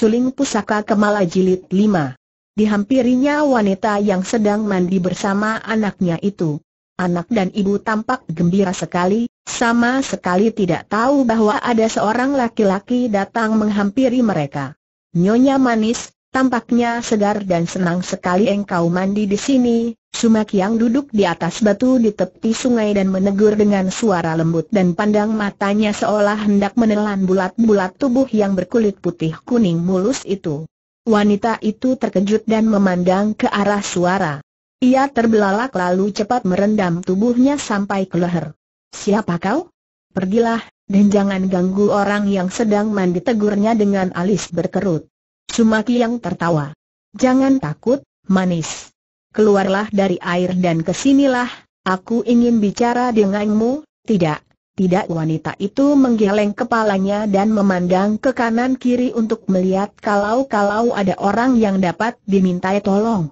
Suling Pusaka Kemala Jilid 5. Dihampirinya wanita yang sedang mandi bersama anaknya itu. Anak dan ibu tampak gembira sekali, sama sekali tidak tahu bahwa ada seorang laki-laki datang menghampiri mereka. Nyonya manis, tampaknya segar dan senang sekali engkau mandi di sini, Sumak yang duduk di atas batu di tepi sungai dan menegur dengan suara lembut dan pandang matanya seolah hendak menelan bulat-bulat tubuh yang berkulit putih kuning mulus itu. Wanita itu terkejut dan memandang ke arah suara. Ia terbelalak lalu cepat merendam tubuhnya sampai ke leher. Siapa kau? Pergilah, dan jangan ganggu orang yang sedang mandi tegurnya dengan alis berkerut. Sumaki yang tertawa. Jangan takut, manis keluarlah dari air dan kesinilah, aku ingin bicara denganmu, tidak, tidak wanita itu menggeleng kepalanya dan memandang ke kanan kiri untuk melihat kalau-kalau ada orang yang dapat dimintai tolong.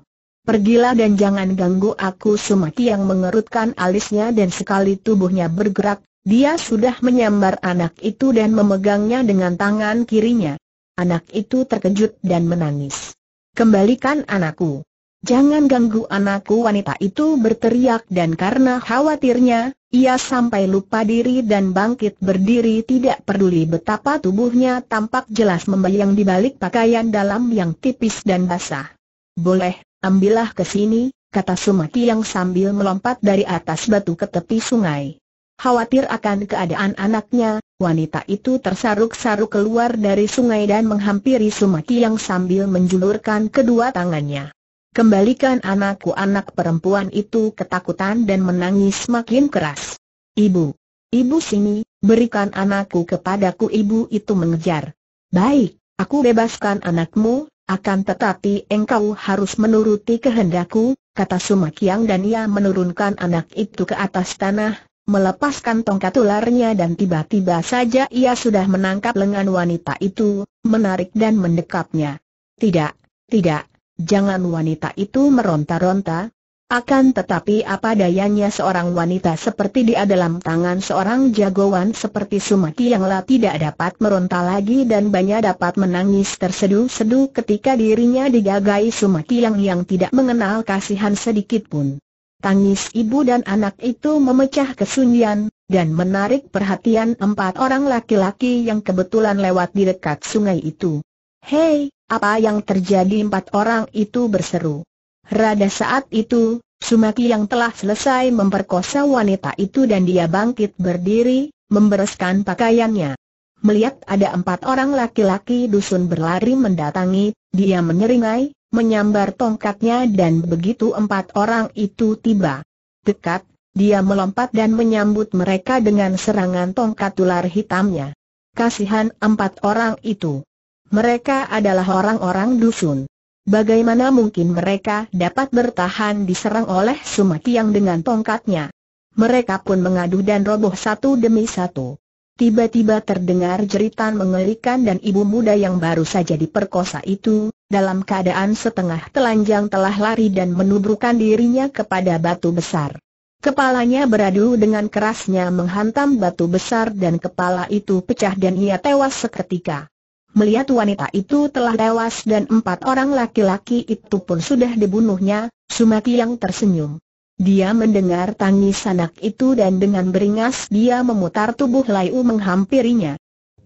Pergilah dan jangan ganggu aku Sumaki yang mengerutkan alisnya dan sekali tubuhnya bergerak, dia sudah menyambar anak itu dan memegangnya dengan tangan kirinya. Anak itu terkejut dan menangis. Kembalikan anakku. Jangan ganggu anakku wanita itu berteriak dan karena khawatirnya, ia sampai lupa diri dan bangkit berdiri tidak peduli betapa tubuhnya tampak jelas membayang di balik pakaian dalam yang tipis dan basah. Boleh, ambillah ke sini, kata Sumaki yang sambil melompat dari atas batu ke tepi sungai. Khawatir akan keadaan anaknya, wanita itu tersaruk-saruk keluar dari sungai dan menghampiri Sumaki yang sambil menjulurkan kedua tangannya. Kembalikan anakku anak perempuan itu ketakutan dan menangis makin keras. Ibu, ibu sini, berikan anakku kepadaku ibu itu mengejar. Baik, aku bebaskan anakmu, akan tetapi engkau harus menuruti kehendakku, kata Sumakiang dan ia menurunkan anak itu ke atas tanah, melepaskan tongkat ularnya dan tiba-tiba saja ia sudah menangkap lengan wanita itu, menarik dan mendekapnya. Tidak, tidak, Jangan wanita itu meronta-ronta, akan tetapi apa dayanya seorang wanita seperti dia dalam tangan seorang jagoan seperti Sumaki yang lah tidak dapat meronta lagi dan banyak dapat menangis terseduh-seduh ketika dirinya digagai Sumaki yang yang tidak mengenal kasihan sedikit pun. Tangis ibu dan anak itu memecah kesunyian, dan menarik perhatian empat orang laki-laki yang kebetulan lewat di dekat sungai itu. Hei, apa yang terjadi empat orang itu berseru. Rada saat itu, Sumaki yang telah selesai memperkosa wanita itu dan dia bangkit berdiri, membereskan pakaiannya. Melihat ada empat orang laki-laki dusun berlari mendatangi, dia menyeringai, menyambar tongkatnya dan begitu empat orang itu tiba dekat, dia melompat dan menyambut mereka dengan serangan tongkat ular hitamnya. Kasihan empat orang itu. Mereka adalah orang-orang dusun. Bagaimana mungkin mereka dapat bertahan diserang oleh yang dengan tongkatnya? Mereka pun mengadu dan roboh satu demi satu. Tiba-tiba terdengar jeritan mengerikan dan ibu muda yang baru saja diperkosa itu, dalam keadaan setengah telanjang telah lari dan menubrukan dirinya kepada batu besar. Kepalanya beradu dengan kerasnya menghantam batu besar dan kepala itu pecah dan ia tewas seketika. Melihat wanita itu telah tewas dan empat orang laki-laki itu pun sudah dibunuhnya, Sumaki yang tersenyum. Dia mendengar tangis anak itu dan dengan beringas dia memutar tubuh layu menghampirinya.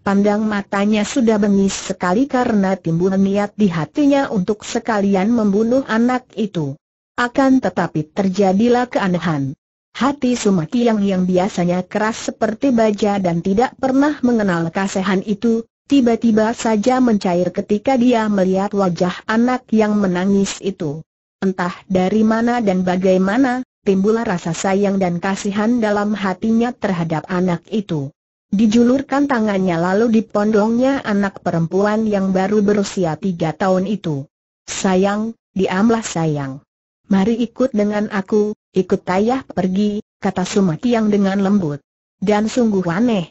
Pandang matanya sudah bengis sekali karena timbul niat di hatinya untuk sekalian membunuh anak itu. Akan tetapi terjadilah keanehan. Hati Sumaki yang yang biasanya keras seperti baja dan tidak pernah mengenal kasihan itu, tiba-tiba saja mencair ketika dia melihat wajah anak yang menangis itu. Entah dari mana dan bagaimana, timbul rasa sayang dan kasihan dalam hatinya terhadap anak itu. Dijulurkan tangannya lalu dipondongnya anak perempuan yang baru berusia tiga tahun itu. Sayang, diamlah sayang. Mari ikut dengan aku, ikut ayah pergi, kata yang dengan lembut. Dan sungguh aneh,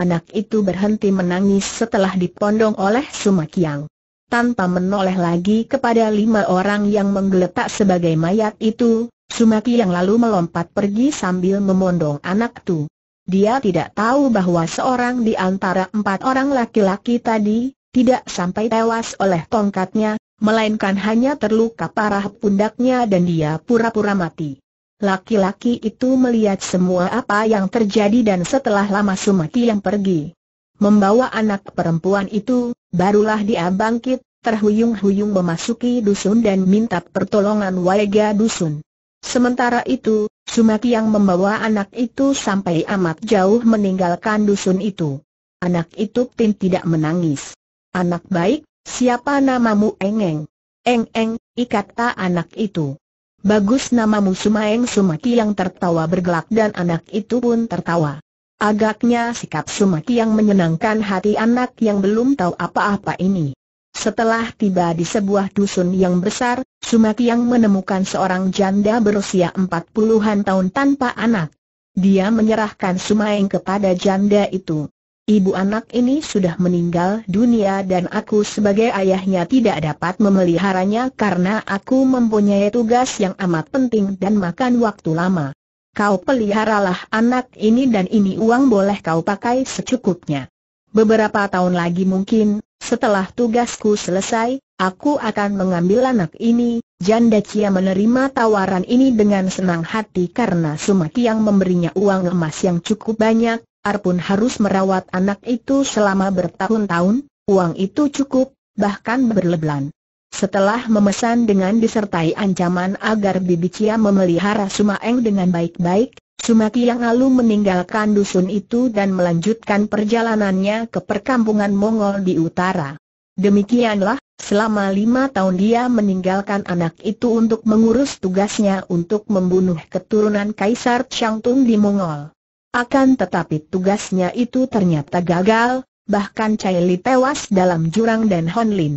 Anak itu berhenti menangis setelah dipondong oleh Sumakiang. Tanpa menoleh lagi kepada lima orang yang menggeletak sebagai mayat itu, Sumakiang lalu melompat pergi sambil memondong anak itu. Dia tidak tahu bahwa seorang di antara empat orang laki-laki tadi, tidak sampai tewas oleh tongkatnya, melainkan hanya terluka parah pundaknya dan dia pura-pura mati. Laki-laki itu melihat semua apa yang terjadi dan setelah lama Sumati yang pergi membawa anak perempuan itu, barulah dia bangkit, terhuyung-huyung memasuki dusun dan minta pertolongan warga dusun. Sementara itu, Sumati yang membawa anak itu sampai amat jauh meninggalkan dusun itu. Anak itu pun tidak menangis. Anak baik, siapa namamu Engeng? Engeng, -eng, ikata anak itu. Bagus namamu Sumaeng Sumaki yang tertawa bergelak dan anak itu pun tertawa. Agaknya sikap Sumaki yang menyenangkan hati anak yang belum tahu apa-apa ini. Setelah tiba di sebuah dusun yang besar, Sumaki yang menemukan seorang janda berusia empat puluhan tahun tanpa anak. Dia menyerahkan Sumaeng kepada janda itu. Ibu anak ini sudah meninggal dunia dan aku sebagai ayahnya tidak dapat memeliharanya karena aku mempunyai tugas yang amat penting dan makan waktu lama. Kau peliharalah anak ini dan ini uang boleh kau pakai secukupnya. Beberapa tahun lagi mungkin, setelah tugasku selesai, aku akan mengambil anak ini. Janda Cia menerima tawaran ini dengan senang hati karena Sumaki yang memberinya uang emas yang cukup banyak, Ar pun harus merawat anak itu selama bertahun-tahun, uang itu cukup, bahkan berlebihan. Setelah memesan dengan disertai ancaman agar Bibi Cia memelihara Sumaeng dengan baik-baik, Sumaki yang lalu meninggalkan dusun itu dan melanjutkan perjalanannya ke perkampungan Mongol di utara. Demikianlah, selama lima tahun dia meninggalkan anak itu untuk mengurus tugasnya untuk membunuh keturunan Kaisar Changtung di Mongol. Akan tetapi tugasnya itu ternyata gagal, bahkan Chai Li tewas dalam jurang dan Hon Lin.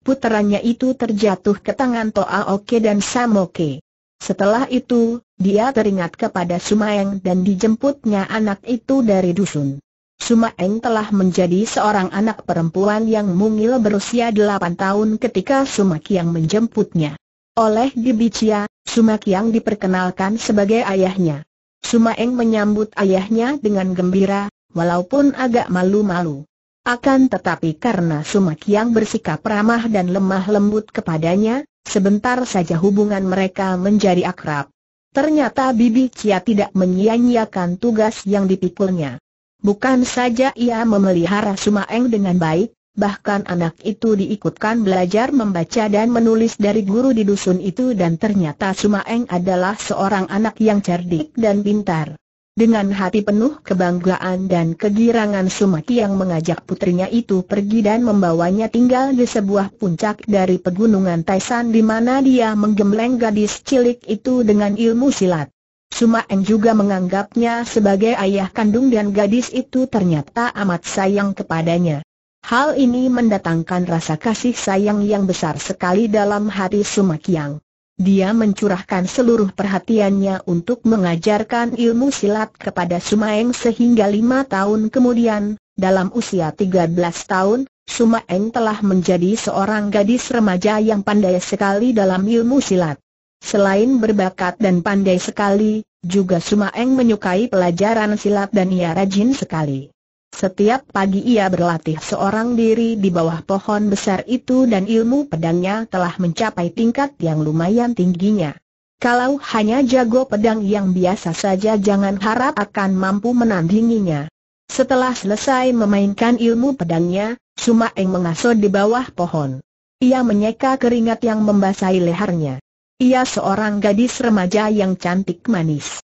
Puteranya itu terjatuh ke tangan Toa Oke dan Sam Oke. Setelah itu, dia teringat kepada Sumaeng dan dijemputnya anak itu dari dusun. Sumaeng telah menjadi seorang anak perempuan yang mungil berusia 8 tahun ketika Sumakiang menjemputnya. Oleh Dibicia, Sumakiang diperkenalkan sebagai ayahnya. Sumaeng menyambut ayahnya dengan gembira, walaupun agak malu-malu. Akan tetapi karena Suma yang bersikap ramah dan lemah lembut kepadanya, sebentar saja hubungan mereka menjadi akrab. Ternyata Bibi Cia tidak menyia-nyiakan tugas yang dipikulnya. Bukan saja ia memelihara Sumaeng dengan baik, bahkan anak itu diikutkan belajar membaca dan menulis dari guru di dusun itu dan ternyata Sumaeng adalah seorang anak yang cerdik dan pintar. Dengan hati penuh kebanggaan dan kegirangan Sumaki yang mengajak putrinya itu pergi dan membawanya tinggal di sebuah puncak dari pegunungan Taisan di mana dia menggembleng gadis cilik itu dengan ilmu silat. Sumaeng juga menganggapnya sebagai ayah kandung dan gadis itu ternyata amat sayang kepadanya. Hal ini mendatangkan rasa kasih sayang yang besar sekali dalam hati Sumakyang. Dia mencurahkan seluruh perhatiannya untuk mengajarkan ilmu silat kepada Sumaeng sehingga lima tahun kemudian, dalam usia 13 tahun, Sumaeng telah menjadi seorang gadis remaja yang pandai sekali dalam ilmu silat. Selain berbakat dan pandai sekali, juga Sumaeng menyukai pelajaran silat dan ia rajin sekali. Setiap pagi ia berlatih seorang diri di bawah pohon besar itu dan ilmu pedangnya telah mencapai tingkat yang lumayan tingginya. Kalau hanya jago pedang yang biasa saja jangan harap akan mampu menandinginya. Setelah selesai memainkan ilmu pedangnya, Sumaeng mengasuh di bawah pohon. Ia menyeka keringat yang membasahi lehernya. Ia seorang gadis remaja yang cantik manis.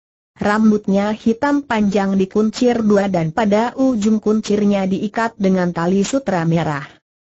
Rambutnya hitam panjang dikuncir dua dan pada ujung kuncirnya diikat dengan tali sutra merah.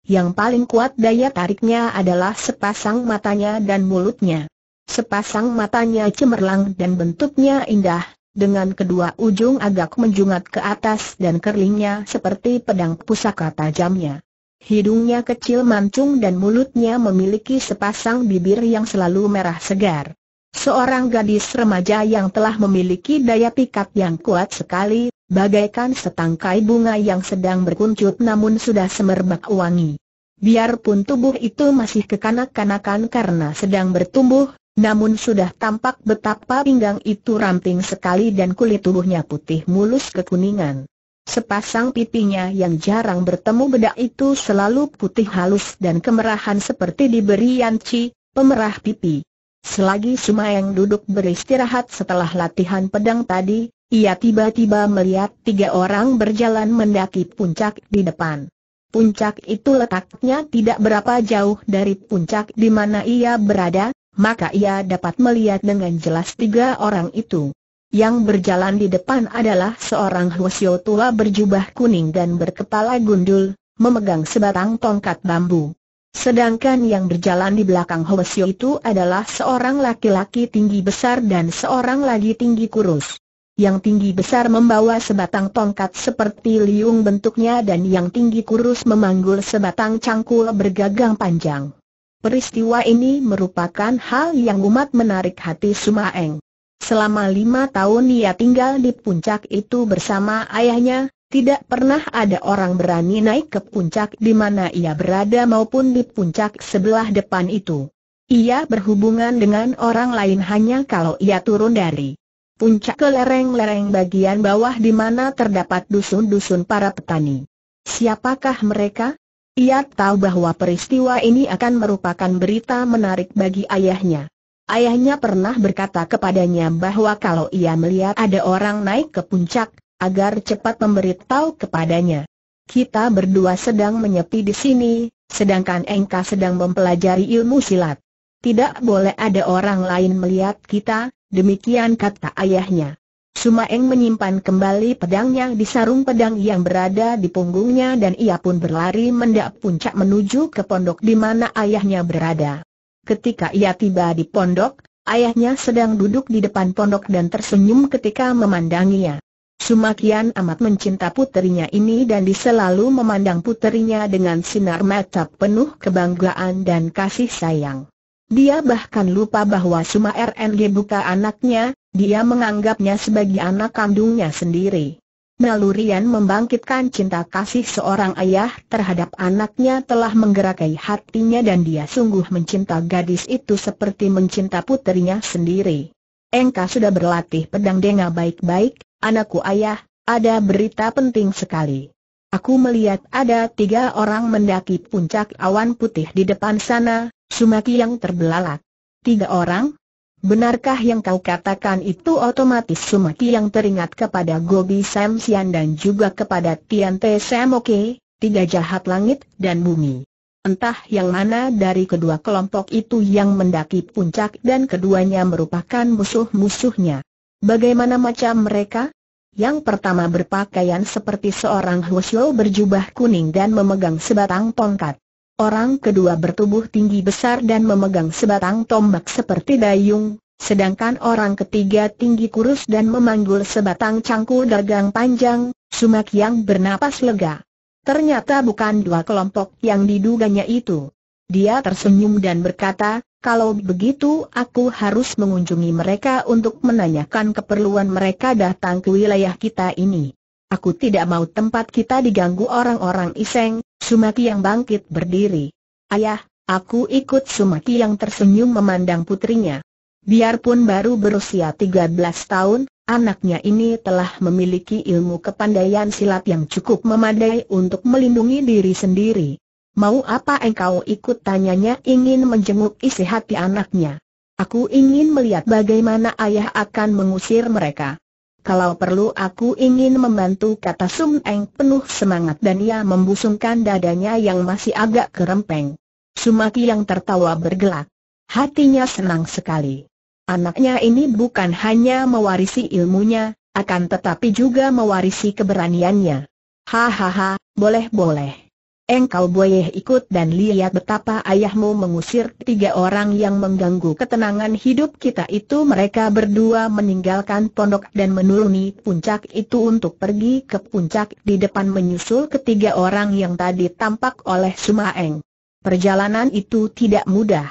Yang paling kuat daya tariknya adalah sepasang matanya dan mulutnya. Sepasang matanya cemerlang dan bentuknya indah, dengan kedua ujung agak menjungat ke atas dan kerlingnya seperti pedang pusaka tajamnya. Hidungnya kecil mancung dan mulutnya memiliki sepasang bibir yang selalu merah segar. Seorang gadis remaja yang telah memiliki daya pikat yang kuat sekali, bagaikan setangkai bunga yang sedang berkuncup namun sudah semerbak wangi. Biarpun tubuh itu masih kekanak-kanakan karena sedang bertumbuh, namun sudah tampak betapa pinggang itu ramping sekali dan kulit tubuhnya putih mulus kekuningan. Sepasang pipinya yang jarang bertemu bedak itu selalu putih halus dan kemerahan seperti diberi yanci, pemerah pipi. Selagi Sumayang duduk beristirahat setelah latihan pedang tadi, ia tiba-tiba melihat tiga orang berjalan mendaki puncak di depan. Puncak itu letaknya tidak berapa jauh dari puncak di mana ia berada, maka ia dapat melihat dengan jelas tiga orang itu. Yang berjalan di depan adalah seorang Hwasyo tua berjubah kuning dan berkepala gundul, memegang sebatang tongkat bambu. Sedangkan yang berjalan di belakang Hoesio itu adalah seorang laki-laki tinggi besar dan seorang lagi tinggi kurus. Yang tinggi besar membawa sebatang tongkat seperti liung bentuknya dan yang tinggi kurus memanggul sebatang cangkul bergagang panjang. Peristiwa ini merupakan hal yang umat menarik hati Sumaeng. Selama lima tahun ia tinggal di puncak itu bersama ayahnya, tidak pernah ada orang berani naik ke puncak di mana ia berada maupun di puncak sebelah depan itu. Ia berhubungan dengan orang lain hanya kalau ia turun dari puncak ke lereng-lereng bagian bawah di mana terdapat dusun-dusun para petani. Siapakah mereka? Ia tahu bahwa peristiwa ini akan merupakan berita menarik bagi ayahnya. Ayahnya pernah berkata kepadanya bahwa kalau ia melihat ada orang naik ke puncak, agar cepat memberitahu kepadanya. Kita berdua sedang menyepi di sini, sedangkan Engka sedang mempelajari ilmu silat. Tidak boleh ada orang lain melihat kita, demikian kata ayahnya. Sumaeng menyimpan kembali pedangnya di sarung pedang yang berada di punggungnya dan ia pun berlari mendak puncak menuju ke pondok di mana ayahnya berada. Ketika ia tiba di pondok, ayahnya sedang duduk di depan pondok dan tersenyum ketika memandanginya. Sumakian amat mencinta puterinya ini dan diselalu memandang puterinya dengan sinar mata penuh kebanggaan dan kasih sayang. Dia bahkan lupa bahwa Suma RNG buka anaknya, dia menganggapnya sebagai anak kandungnya sendiri. Nalurian membangkitkan cinta kasih seorang ayah terhadap anaknya telah menggerakai hatinya dan dia sungguh mencinta gadis itu seperti mencinta puterinya sendiri. Engka sudah berlatih pedang denga baik-baik, Anakku ayah, ada berita penting sekali. Aku melihat ada tiga orang mendaki puncak awan putih di depan sana, Sumaki yang terbelalak. Tiga orang? Benarkah yang kau katakan itu otomatis Sumaki yang teringat kepada Gobi Sam Sian dan juga kepada Tian Te Sam Oke, tiga jahat langit dan bumi. Entah yang mana dari kedua kelompok itu yang mendaki puncak dan keduanya merupakan musuh-musuhnya. Bagaimana macam mereka? Yang pertama berpakaian seperti seorang husyo berjubah kuning dan memegang sebatang tongkat. Orang kedua bertubuh tinggi besar dan memegang sebatang tombak seperti dayung, sedangkan orang ketiga tinggi kurus dan memanggul sebatang cangkul dagang panjang, sumak yang bernapas lega. Ternyata bukan dua kelompok yang diduganya itu. Dia tersenyum dan berkata, kalau begitu aku harus mengunjungi mereka untuk menanyakan keperluan mereka datang ke wilayah kita ini. Aku tidak mau tempat kita diganggu orang-orang iseng, Sumaki yang bangkit berdiri. Ayah, aku ikut Sumaki yang tersenyum memandang putrinya. Biarpun baru berusia 13 tahun, anaknya ini telah memiliki ilmu kepandaian silat yang cukup memadai untuk melindungi diri sendiri. Mau apa engkau ikut tanyanya ingin menjenguk isi hati anaknya? Aku ingin melihat bagaimana ayah akan mengusir mereka. Kalau perlu aku ingin membantu kata Sum Eng penuh semangat dan ia membusungkan dadanya yang masih agak kerempeng. Sumaki yang tertawa bergelak. Hatinya senang sekali. Anaknya ini bukan hanya mewarisi ilmunya, akan tetapi juga mewarisi keberaniannya. Hahaha, boleh-boleh. Engkau boleh ikut dan lihat betapa ayahmu mengusir tiga orang yang mengganggu ketenangan hidup kita itu Mereka berdua meninggalkan pondok dan menuruni puncak itu untuk pergi ke puncak Di depan menyusul ketiga orang yang tadi tampak oleh eng. Perjalanan itu tidak mudah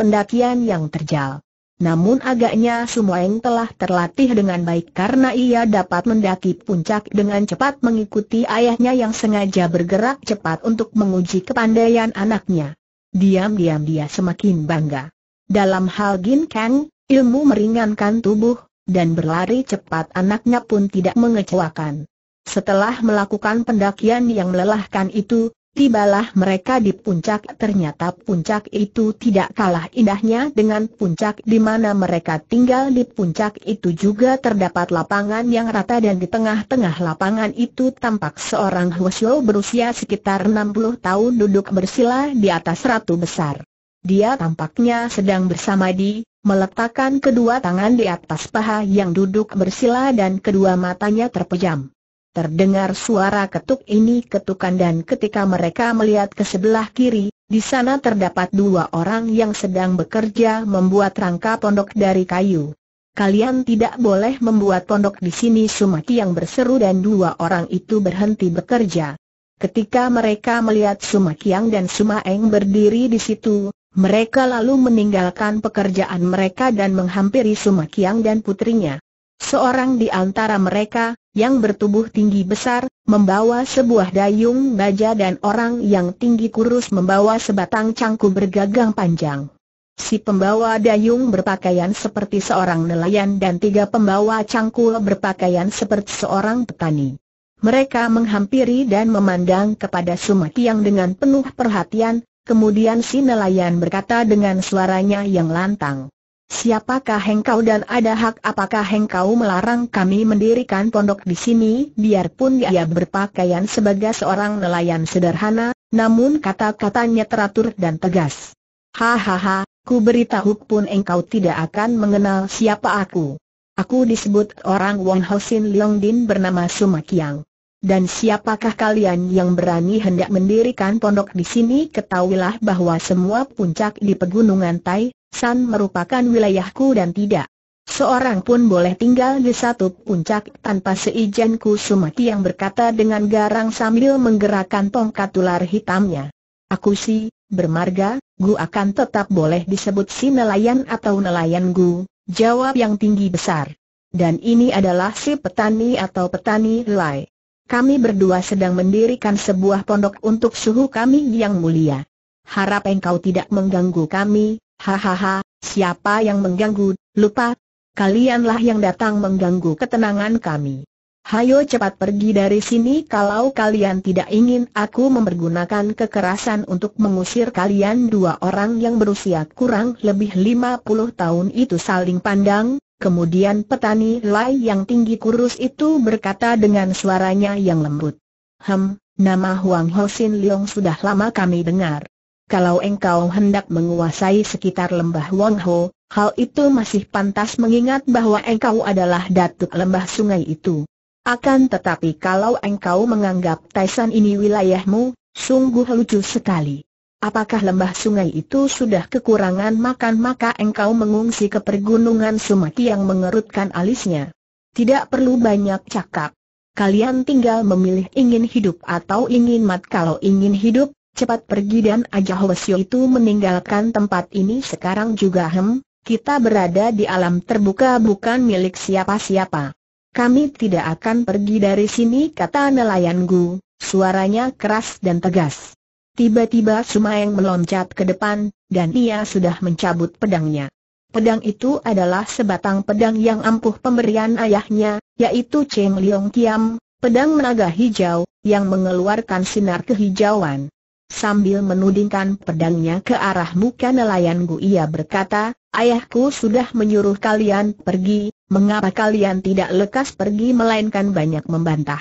Pendakian yang terjal namun agaknya Sumoeng telah terlatih dengan baik karena ia dapat mendaki puncak dengan cepat mengikuti ayahnya yang sengaja bergerak cepat untuk menguji kepandaian anaknya. Diam-diam dia semakin bangga. Dalam hal Gin Kang, ilmu meringankan tubuh, dan berlari cepat anaknya pun tidak mengecewakan. Setelah melakukan pendakian yang melelahkan itu, Tibalah mereka di puncak ternyata puncak itu tidak kalah indahnya dengan puncak di mana mereka tinggal di puncak itu juga terdapat lapangan yang rata dan di tengah-tengah lapangan itu tampak seorang Huosyo berusia sekitar 60 tahun duduk bersila di atas ratu besar. Dia tampaknya sedang bersama di, meletakkan kedua tangan di atas paha yang duduk bersila dan kedua matanya terpejam. Terdengar suara ketuk ini ketukan dan ketika mereka melihat ke sebelah kiri, di sana terdapat dua orang yang sedang bekerja membuat rangka pondok dari kayu. Kalian tidak boleh membuat pondok di sini Sumaki yang berseru dan dua orang itu berhenti bekerja. Ketika mereka melihat Sumakiang dan Sumaeng berdiri di situ, mereka lalu meninggalkan pekerjaan mereka dan menghampiri Sumakiang dan putrinya. Seorang di antara mereka, yang bertubuh tinggi besar, membawa sebuah dayung baja dan orang yang tinggi kurus membawa sebatang cangku bergagang panjang. Si pembawa dayung berpakaian seperti seorang nelayan dan tiga pembawa cangkul berpakaian seperti seorang petani. Mereka menghampiri dan memandang kepada yang dengan penuh perhatian, kemudian si nelayan berkata dengan suaranya yang lantang. Siapakah engkau dan ada hak apakah engkau melarang kami mendirikan pondok di sini? Biarpun dia berpakaian sebagai seorang nelayan sederhana, namun kata-katanya teratur dan tegas. Hahaha, ku beritahu pun engkau tidak akan mengenal siapa aku. Aku disebut orang Wong Hosin Leong Din bernama Sumakiang. Dan siapakah kalian yang berani hendak mendirikan pondok di sini? Ketahuilah bahwa semua puncak di pegunungan Tai, San merupakan wilayahku dan tidak. Seorang pun boleh tinggal di satu puncak tanpa seizinku Sumati yang berkata dengan garang sambil menggerakkan tongkat ular hitamnya. Aku si, bermarga, gu akan tetap boleh disebut si nelayan atau nelayan gu, jawab yang tinggi besar. Dan ini adalah si petani atau petani lay. Kami berdua sedang mendirikan sebuah pondok untuk suhu kami yang mulia. Harap engkau tidak mengganggu kami, Hahaha, siapa yang mengganggu, lupa, kalianlah yang datang mengganggu ketenangan kami. Hayo cepat pergi dari sini kalau kalian tidak ingin aku mempergunakan kekerasan untuk mengusir kalian dua orang yang berusia kurang lebih 50 tahun itu saling pandang, kemudian petani Lai yang tinggi kurus itu berkata dengan suaranya yang lembut. Hem, nama Huang Hosin Leong sudah lama kami dengar kalau engkau hendak menguasai sekitar lembah Wong Ho, hal itu masih pantas mengingat bahwa engkau adalah datuk lembah sungai itu. Akan tetapi kalau engkau menganggap Taisan ini wilayahmu, sungguh lucu sekali. Apakah lembah sungai itu sudah kekurangan makan maka engkau mengungsi ke pergunungan Sumaki yang mengerutkan alisnya? Tidak perlu banyak cakap. Kalian tinggal memilih ingin hidup atau ingin mat kalau ingin hidup, cepat pergi dan ajah Lesio itu meninggalkan tempat ini sekarang juga hem, kita berada di alam terbuka bukan milik siapa-siapa. Kami tidak akan pergi dari sini kata nelayan Gu, suaranya keras dan tegas. Tiba-tiba yang meloncat ke depan, dan ia sudah mencabut pedangnya. Pedang itu adalah sebatang pedang yang ampuh pemberian ayahnya, yaitu Cheng Liong Kiam, pedang naga hijau, yang mengeluarkan sinar kehijauan. Sambil menudingkan pedangnya ke arah muka nelayan Gu ia berkata, Ayahku sudah menyuruh kalian pergi, mengapa kalian tidak lekas pergi melainkan banyak membantah?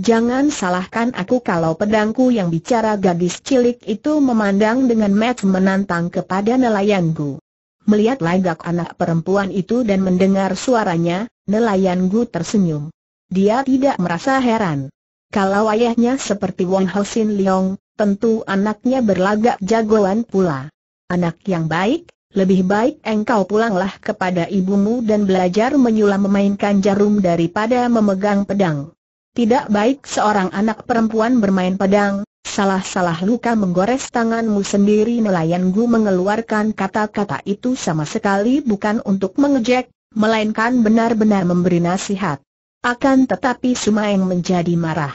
Jangan salahkan aku kalau pedangku yang bicara gadis cilik itu memandang dengan mat menantang kepada nelayan Gu. Melihat lagak anak perempuan itu dan mendengar suaranya, nelayan Gu tersenyum. Dia tidak merasa heran. Kalau ayahnya seperti Ho Sin Leong, tentu anaknya berlagak jagoan pula. Anak yang baik, lebih baik engkau pulanglah kepada ibumu dan belajar menyulam memainkan jarum daripada memegang pedang. Tidak baik seorang anak perempuan bermain pedang, salah-salah luka menggores tanganmu sendiri nelayan mengeluarkan kata-kata itu sama sekali bukan untuk mengejek, melainkan benar-benar memberi nasihat. Akan tetapi Sumaeng menjadi marah.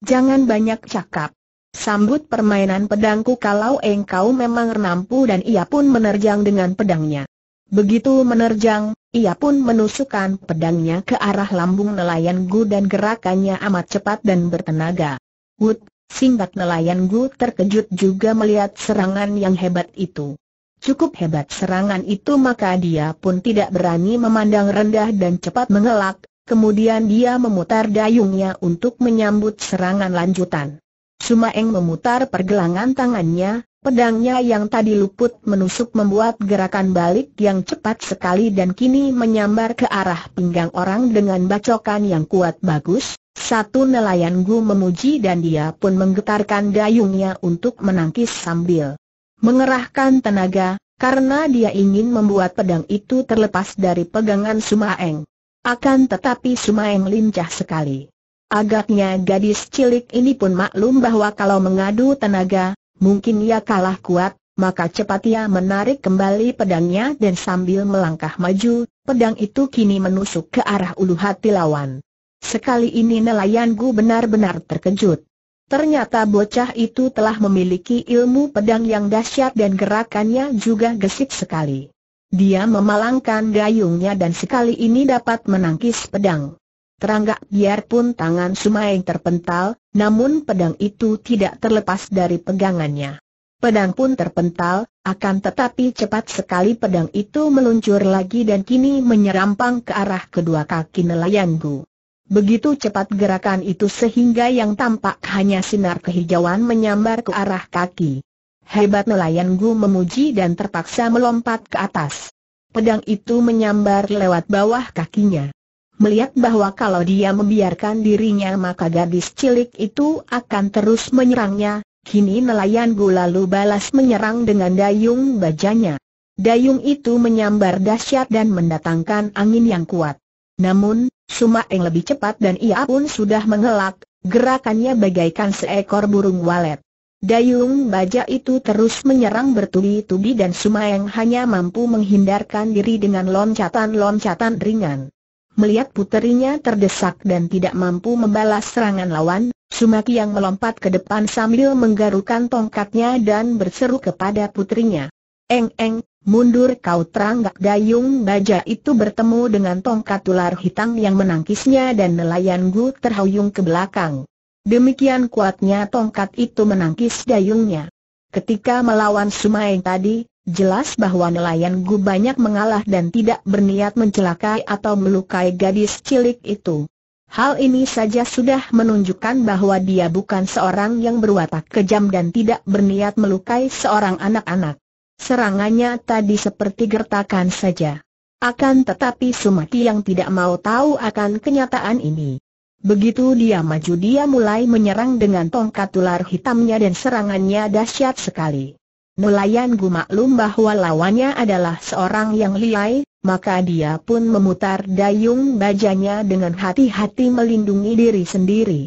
Jangan banyak cakap. Sambut permainan pedangku kalau engkau memang renampu dan ia pun menerjang dengan pedangnya. Begitu menerjang, ia pun menusukkan pedangnya ke arah lambung nelayan Gu dan gerakannya amat cepat dan bertenaga. Wut, singkat nelayan Gu terkejut juga melihat serangan yang hebat itu. Cukup hebat serangan itu maka dia pun tidak berani memandang rendah dan cepat mengelak, kemudian dia memutar dayungnya untuk menyambut serangan lanjutan. Sumaeng memutar pergelangan tangannya, pedangnya yang tadi luput menusuk membuat gerakan balik yang cepat sekali dan kini menyambar ke arah pinggang orang dengan bacokan yang kuat bagus. Satu nelayan Gu memuji dan dia pun menggetarkan dayungnya untuk menangkis sambil mengerahkan tenaga, karena dia ingin membuat pedang itu terlepas dari pegangan Sumaeng. Akan tetapi Sumaeng lincah sekali. Agaknya gadis cilik ini pun maklum bahwa kalau mengadu tenaga, mungkin ia kalah kuat, maka cepat ia menarik kembali pedangnya dan sambil melangkah maju, pedang itu kini menusuk ke arah ulu hati lawan. Sekali ini nelayan Gu benar-benar terkejut. Ternyata bocah itu telah memiliki ilmu pedang yang dahsyat dan gerakannya juga gesit sekali. Dia memalangkan gayungnya dan sekali ini dapat menangkis pedang. Teranggak biarpun tangan yang terpental, namun pedang itu tidak terlepas dari pegangannya. Pedang pun terpental, akan tetapi cepat sekali pedang itu meluncur lagi dan kini menyerampang ke arah kedua kaki nelayan Gu. Begitu cepat gerakan itu sehingga yang tampak hanya sinar kehijauan menyambar ke arah kaki. Hebat nelayan Gu memuji dan terpaksa melompat ke atas. Pedang itu menyambar lewat bawah kakinya melihat bahwa kalau dia membiarkan dirinya maka gadis cilik itu akan terus menyerangnya, kini nelayan Gu lalu balas menyerang dengan dayung bajanya. Dayung itu menyambar dahsyat dan mendatangkan angin yang kuat. Namun, Suma Sumaeng lebih cepat dan ia pun sudah mengelak, gerakannya bagaikan seekor burung walet. Dayung baja itu terus menyerang bertubi-tubi dan Suma Sumaeng hanya mampu menghindarkan diri dengan loncatan-loncatan ringan. Melihat puterinya terdesak dan tidak mampu membalas serangan lawan, Sumaki yang melompat ke depan sambil menggarukan tongkatnya dan berseru kepada putrinya. Eng eng, mundur kau teranggak dayung baja itu bertemu dengan tongkat ular hitam yang menangkisnya dan nelayan Gu terhuyung ke belakang. Demikian kuatnya tongkat itu menangkis dayungnya. Ketika melawan Sumai tadi, Jelas bahwa nelayan Gu banyak mengalah dan tidak berniat mencelakai atau melukai gadis cilik itu. Hal ini saja sudah menunjukkan bahwa dia bukan seorang yang berwatak kejam dan tidak berniat melukai seorang anak-anak. Serangannya tadi seperti gertakan saja. Akan tetapi Sumati yang tidak mau tahu akan kenyataan ini. Begitu dia maju dia mulai menyerang dengan tongkat ular hitamnya dan serangannya dahsyat sekali. Nelayan Gu maklum bahwa lawannya adalah seorang yang liai, maka dia pun memutar dayung bajanya dengan hati-hati melindungi diri sendiri.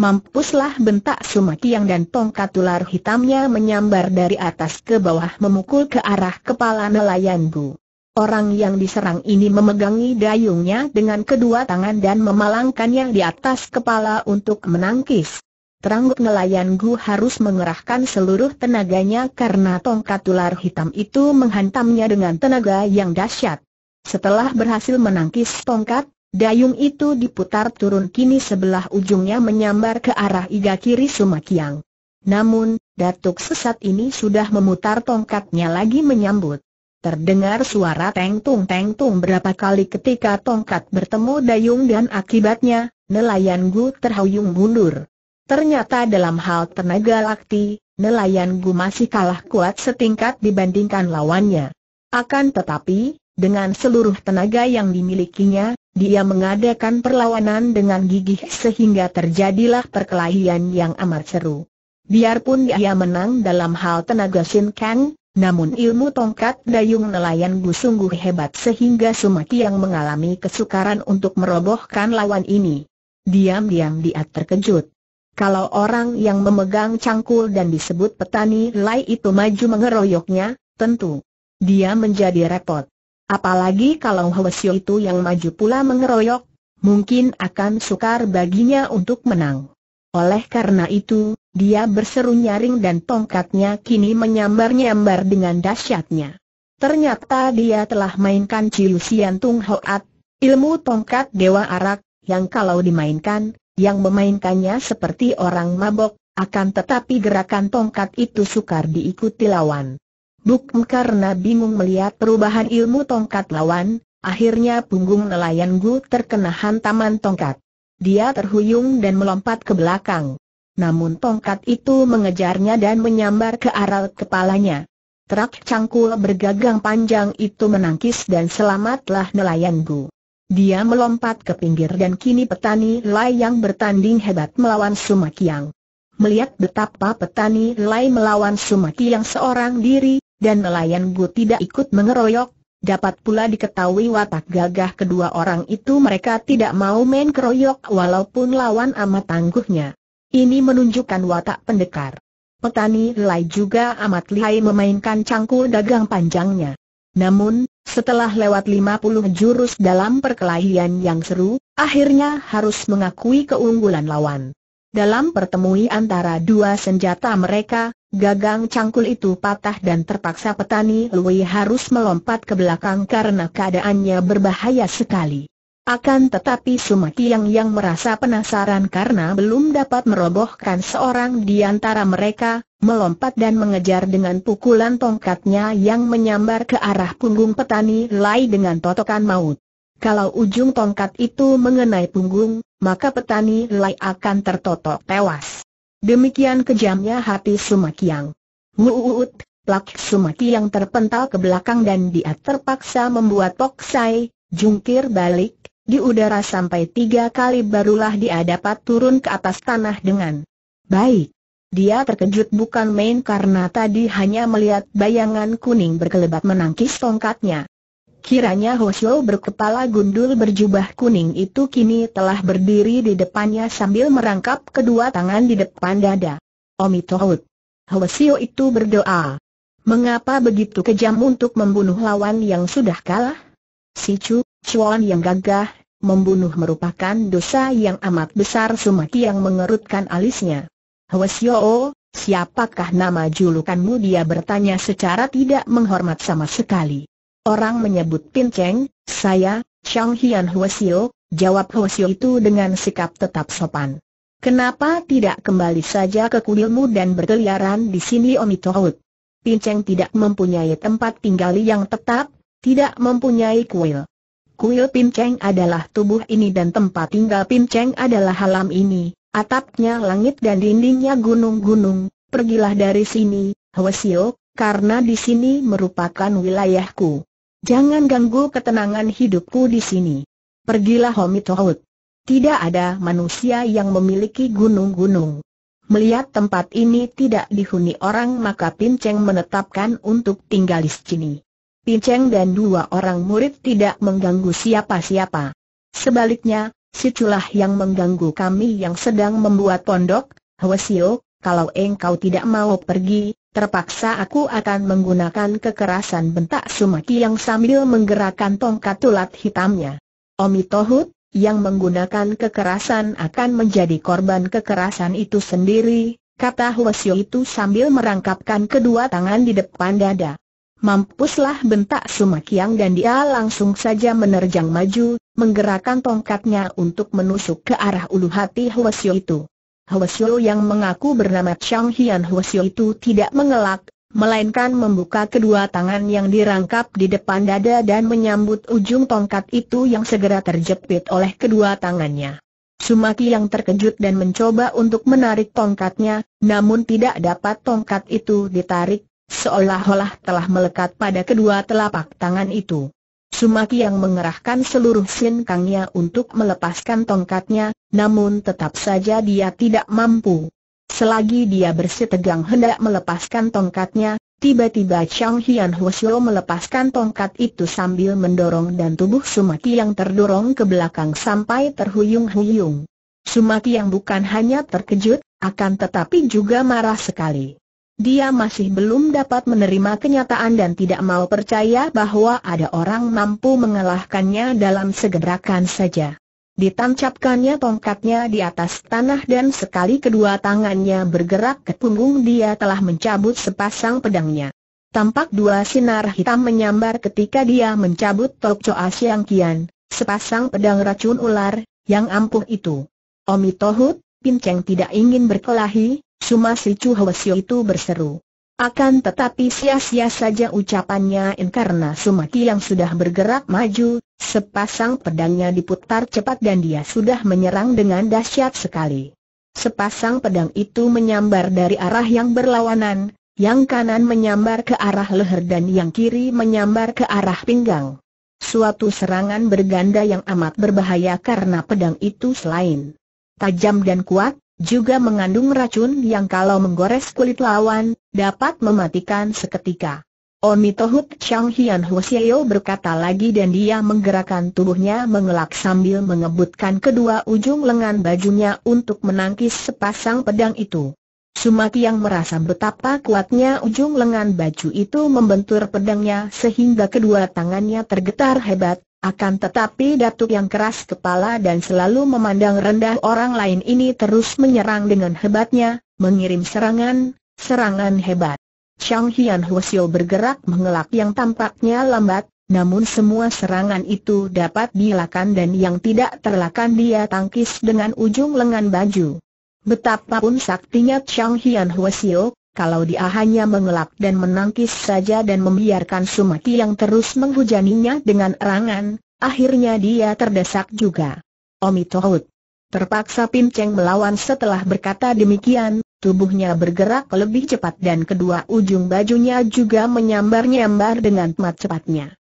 Mampuslah bentak Sumakiang dan tongkat ular hitamnya menyambar dari atas ke bawah memukul ke arah kepala nelayan Gu. Orang yang diserang ini memegangi dayungnya dengan kedua tangan dan memalangkannya di atas kepala untuk menangkis. Terangguk nelayan Gu harus mengerahkan seluruh tenaganya karena tongkat ular hitam itu menghantamnya dengan tenaga yang dahsyat. Setelah berhasil menangkis tongkat, dayung itu diputar turun kini sebelah ujungnya menyambar ke arah iga kiri Sumakiang. Namun, datuk sesat ini sudah memutar tongkatnya lagi menyambut. Terdengar suara tengtung tengtung berapa kali ketika tongkat bertemu dayung dan akibatnya, nelayan Gu terhuyung mundur. Ternyata dalam hal tenaga lakti, nelayan Gu masih kalah kuat setingkat dibandingkan lawannya. Akan tetapi, dengan seluruh tenaga yang dimilikinya, dia mengadakan perlawanan dengan gigih sehingga terjadilah perkelahian yang amat seru. Biarpun dia menang dalam hal tenaga Shin Kang, namun ilmu tongkat dayung nelayan Gu sungguh hebat sehingga Sumaki yang mengalami kesukaran untuk merobohkan lawan ini. Diam-diam dia terkejut. Kalau orang yang memegang cangkul dan disebut petani Lai itu maju mengeroyoknya, tentu dia menjadi repot. Apalagi kalau Hwasyo itu yang maju pula mengeroyok, mungkin akan sukar baginya untuk menang. Oleh karena itu, dia berseru nyaring dan tongkatnya kini menyambar-nyambar dengan dahsyatnya. Ternyata dia telah mainkan ciusian Tung Hoat, ilmu tongkat Dewa Arak, yang kalau dimainkan, yang memainkannya seperti orang mabok, akan tetapi gerakan tongkat itu sukar diikuti lawan. Bukm karena bingung melihat perubahan ilmu tongkat lawan, akhirnya punggung nelayan Gu terkena hantaman tongkat. Dia terhuyung dan melompat ke belakang. Namun tongkat itu mengejarnya dan menyambar ke arah kepalanya. Trak cangkul bergagang panjang itu menangkis dan selamatlah nelayan Gu. Dia melompat ke pinggir dan kini petani Lai yang bertanding hebat melawan Sumakiang. Melihat betapa petani Lai melawan Sumakiang seorang diri, dan nelayan Gu tidak ikut mengeroyok, Dapat pula diketahui watak gagah kedua orang itu mereka tidak mau main keroyok walaupun lawan amat tangguhnya. Ini menunjukkan watak pendekar. Petani Lai juga amat lihai memainkan cangkul dagang panjangnya. Namun, setelah lewat 50 jurus dalam perkelahian yang seru, akhirnya harus mengakui keunggulan lawan. Dalam pertemuan antara dua senjata mereka, gagang cangkul itu patah dan terpaksa petani Lui harus melompat ke belakang karena keadaannya berbahaya sekali. Akan tetapi Sumakiang yang merasa penasaran karena belum dapat merobohkan seorang di antara mereka, melompat dan mengejar dengan pukulan tongkatnya yang menyambar ke arah punggung petani Lai dengan totokan maut. Kalau ujung tongkat itu mengenai punggung, maka petani Lai akan tertotok tewas. Demikian kejamnya hati Sumakiang. Wuuut, plak Sumakiang terpental ke belakang dan dia terpaksa membuat poksai, jungkir balik, di udara sampai tiga kali barulah dia dapat turun ke atas tanah dengan baik. Dia terkejut bukan main karena tadi hanya melihat bayangan kuning berkelebat menangkis tongkatnya. Kiranya Hoshio berkepala gundul berjubah kuning itu kini telah berdiri di depannya sambil merangkap kedua tangan di depan dada. Omitohut. Hoshio itu berdoa. Mengapa begitu kejam untuk membunuh lawan yang sudah kalah? Si Chu, Chuan yang gagah, membunuh merupakan dosa yang amat besar Sumaki yang mengerutkan alisnya. Hwasyo, siapakah nama julukanmu dia bertanya secara tidak menghormat sama sekali. Orang menyebut Pinceng, saya, Chang Hian Hwasyo, jawab Hwasyo itu dengan sikap tetap sopan. Kenapa tidak kembali saja ke kuilmu dan berkeliaran di sini Omitohut? Pinceng tidak mempunyai tempat tinggal yang tetap, tidak mempunyai kuil. Kuil Pinceng adalah tubuh ini dan tempat tinggal Pinceng adalah halam ini, atapnya langit dan dindingnya gunung-gunung, pergilah dari sini, Hwasio, karena di sini merupakan wilayahku. Jangan ganggu ketenangan hidupku di sini. Pergilah Homitohut. Tidak ada manusia yang memiliki gunung-gunung. Melihat tempat ini tidak dihuni orang maka Pinceng menetapkan untuk tinggal di sini. Pinceng dan dua orang murid tidak mengganggu siapa-siapa. Sebaliknya, situlah yang mengganggu kami yang sedang membuat pondok, Hwasio, kalau engkau tidak mau pergi, terpaksa aku akan menggunakan kekerasan bentak Sumaki yang sambil menggerakkan tongkat tulat hitamnya. Omi Tohut, yang menggunakan kekerasan akan menjadi korban kekerasan itu sendiri, kata Hwasio itu sambil merangkapkan kedua tangan di depan dada. Mampuslah bentak Sumakiang dan dia langsung saja menerjang maju, menggerakkan tongkatnya untuk menusuk ke arah ulu hati Hwasyo itu. Hwasyo yang mengaku bernama Chang Hian Hwasyo itu tidak mengelak, melainkan membuka kedua tangan yang dirangkap di depan dada dan menyambut ujung tongkat itu yang segera terjepit oleh kedua tangannya. Sumaki yang terkejut dan mencoba untuk menarik tongkatnya, namun tidak dapat tongkat itu ditarik, seolah-olah telah melekat pada kedua telapak tangan itu. Sumaki yang mengerahkan seluruh kangnya untuk melepaskan tongkatnya, namun tetap saja dia tidak mampu. Selagi dia bersitegang hendak melepaskan tongkatnya, tiba-tiba Chang Hian Hwasyo melepaskan tongkat itu sambil mendorong dan tubuh Sumaki yang terdorong ke belakang sampai terhuyung-huyung. Sumaki yang bukan hanya terkejut, akan tetapi juga marah sekali. Dia masih belum dapat menerima kenyataan dan tidak mau percaya bahwa ada orang mampu mengalahkannya dalam segerakan saja. Ditancapkannya tongkatnya di atas tanah dan sekali kedua tangannya bergerak ke punggung dia telah mencabut sepasang pedangnya. Tampak dua sinar hitam menyambar ketika dia mencabut Tokchoa Siang Kian, sepasang pedang racun ular, yang ampuh itu. Omi Tohut, Pinceng tidak ingin berkelahi, Cuma si Chu Hwasyo itu berseru. Akan tetapi sia-sia saja ucapannya in karena Sumaki yang sudah bergerak maju, sepasang pedangnya diputar cepat dan dia sudah menyerang dengan dahsyat sekali. Sepasang pedang itu menyambar dari arah yang berlawanan, yang kanan menyambar ke arah leher dan yang kiri menyambar ke arah pinggang. Suatu serangan berganda yang amat berbahaya karena pedang itu selain tajam dan kuat, juga mengandung racun yang kalau menggores kulit lawan, dapat mematikan seketika. Oni Tohut Chang Hian Hoseo berkata lagi dan dia menggerakkan tubuhnya mengelak sambil mengebutkan kedua ujung lengan bajunya untuk menangkis sepasang pedang itu. Sumaki yang merasa betapa kuatnya ujung lengan baju itu membentur pedangnya sehingga kedua tangannya tergetar hebat, akan tetapi Datuk yang keras kepala dan selalu memandang rendah orang lain ini terus menyerang dengan hebatnya, mengirim serangan, serangan hebat. Chang Hian Huosio bergerak mengelak yang tampaknya lambat, namun semua serangan itu dapat dilakukan dan yang tidak terlakan dia tangkis dengan ujung lengan baju. Betapapun saktinya Chang Hian Huosio, kalau dia hanya mengelak dan menangkis saja dan membiarkan Sumati yang terus menghujaninya dengan erangan, akhirnya dia terdesak juga. Omi Tohut. Terpaksa Pim Cheng melawan setelah berkata demikian, tubuhnya bergerak lebih cepat dan kedua ujung bajunya juga menyambar-nyambar dengan mat cepatnya.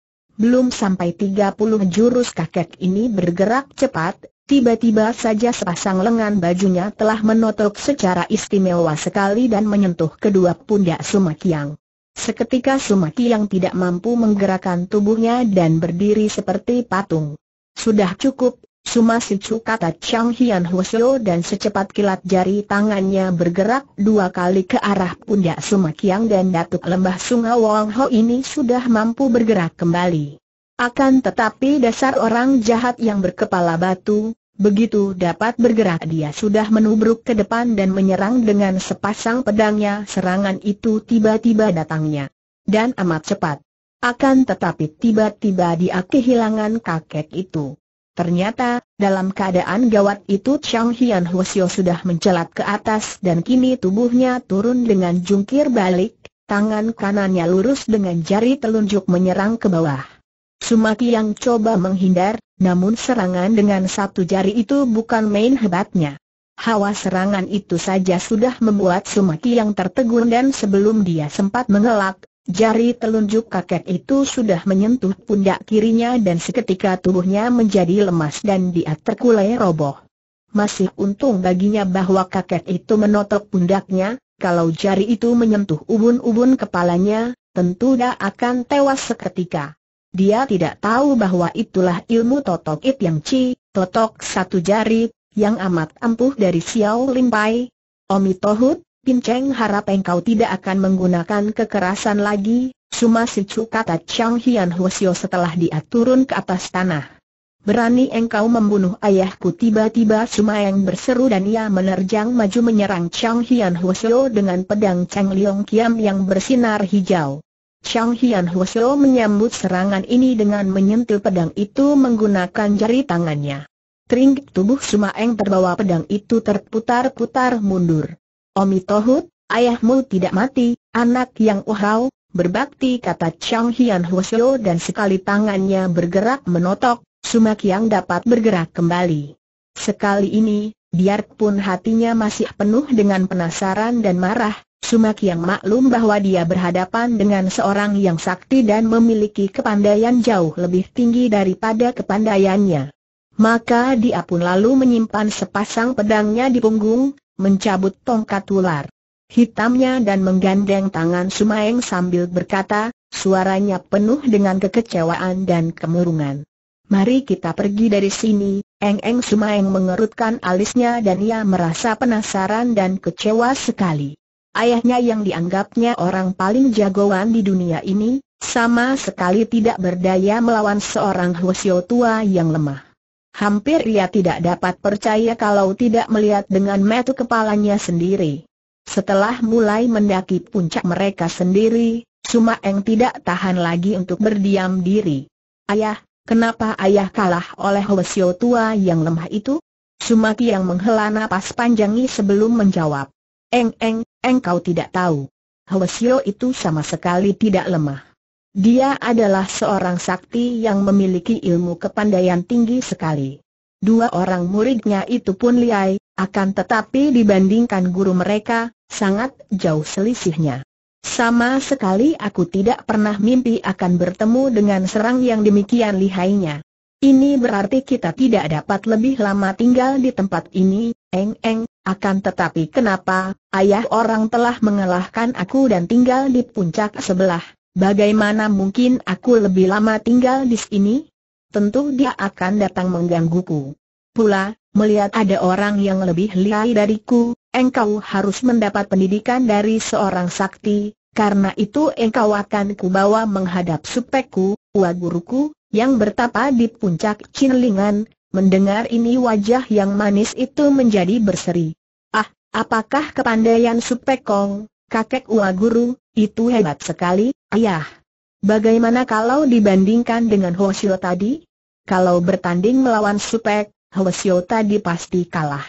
Belum sampai 30 jurus kakek ini bergerak cepat, Tiba-tiba saja sepasang lengan bajunya telah menotok secara istimewa sekali dan menyentuh kedua pundak Sumakiang. Seketika Sumakiang tidak mampu menggerakkan tubuhnya dan berdiri seperti patung. Sudah cukup, Sicu kata Chang Hian Hwasyo dan secepat kilat jari tangannya bergerak dua kali ke arah pundak Sumakiang dan Datuk Lembah Sungai Wong Ho ini sudah mampu bergerak kembali. Akan tetapi dasar orang jahat yang berkepala batu, Begitu dapat bergerak dia sudah menubruk ke depan dan menyerang dengan sepasang pedangnya serangan itu tiba-tiba datangnya. Dan amat cepat. Akan tetapi tiba-tiba dia kehilangan kakek itu. Ternyata, dalam keadaan gawat itu Chang Hian Hwasyo sudah mencelat ke atas dan kini tubuhnya turun dengan jungkir balik, tangan kanannya lurus dengan jari telunjuk menyerang ke bawah. Sumaki yang coba menghindar, namun serangan dengan satu jari itu bukan main hebatnya. Hawa serangan itu saja sudah membuat Sumaki yang tertegun dan sebelum dia sempat mengelak, jari telunjuk kakek itu sudah menyentuh pundak kirinya dan seketika tubuhnya menjadi lemas dan dia terkulai roboh. Masih untung baginya bahwa kakek itu menotok pundaknya, kalau jari itu menyentuh ubun-ubun kepalanya, tentu dia akan tewas seketika. Dia tidak tahu bahwa itulah ilmu totok it yang ci, totok satu jari, yang amat ampuh dari Xiao Limpai. Omi Tohut, Pin Cheng harap engkau tidak akan menggunakan kekerasan lagi, Suma Sicu kata Chang Hian Hwasyo setelah dia turun ke atas tanah. Berani engkau membunuh ayahku tiba-tiba Suma yang berseru dan ia menerjang maju menyerang Chang Hian Hwasyo dengan pedang Chang Liong Kiam yang bersinar hijau. Chang Hian Huo menyambut serangan ini dengan menyentil pedang itu menggunakan jari tangannya. Tringgik tubuh Sumaeng terbawa pedang itu terputar-putar mundur. Omi Tohut, ayahmu tidak mati, anak yang uhau, berbakti kata Chang Hian Huo dan sekali tangannya bergerak menotok, Suma Kiang dapat bergerak kembali. Sekali ini, biarpun hatinya masih penuh dengan penasaran dan marah, Sumak yang maklum bahwa dia berhadapan dengan seorang yang sakti dan memiliki kepandaian jauh lebih tinggi daripada kepandaiannya. Maka dia pun lalu menyimpan sepasang pedangnya di punggung, mencabut tongkat ular hitamnya dan menggandeng tangan Sumaeng sambil berkata, suaranya penuh dengan kekecewaan dan kemurungan. Mari kita pergi dari sini, Eng Eng Sumaeng mengerutkan alisnya dan ia merasa penasaran dan kecewa sekali. Ayahnya yang dianggapnya orang paling jagoan di dunia ini, sama sekali tidak berdaya melawan seorang Hwasyo tua yang lemah. Hampir ia tidak dapat percaya kalau tidak melihat dengan metu kepalanya sendiri. Setelah mulai mendaki puncak mereka sendiri, Suma Eng tidak tahan lagi untuk berdiam diri. Ayah, kenapa ayah kalah oleh Hwasyo tua yang lemah itu? Sumaki yang menghela napas panjangi sebelum menjawab. Eng-eng, Engkau tidak tahu. Hwasyo itu sama sekali tidak lemah. Dia adalah seorang sakti yang memiliki ilmu kepandaian tinggi sekali. Dua orang muridnya itu pun liai, akan tetapi dibandingkan guru mereka, sangat jauh selisihnya. Sama sekali aku tidak pernah mimpi akan bertemu dengan serang yang demikian lihainya. Ini berarti kita tidak dapat lebih lama tinggal di tempat ini, Eng Eng, akan tetapi kenapa, ayah orang telah mengalahkan aku dan tinggal di puncak sebelah. Bagaimana mungkin aku lebih lama tinggal di sini? Tentu dia akan datang menggangguku. Pula, melihat ada orang yang lebih lihai dariku, engkau harus mendapat pendidikan dari seorang sakti, karena itu engkau akan kubawa menghadap supekku, wa guruku, yang bertapa di puncak Cinlingan, mendengar ini wajah yang manis itu menjadi berseri. Apakah kepandaian Supekong, kakek Ua Guru, itu hebat sekali, ayah? Bagaimana kalau dibandingkan dengan Hosio tadi? Kalau bertanding melawan Supek, Hosio tadi pasti kalah.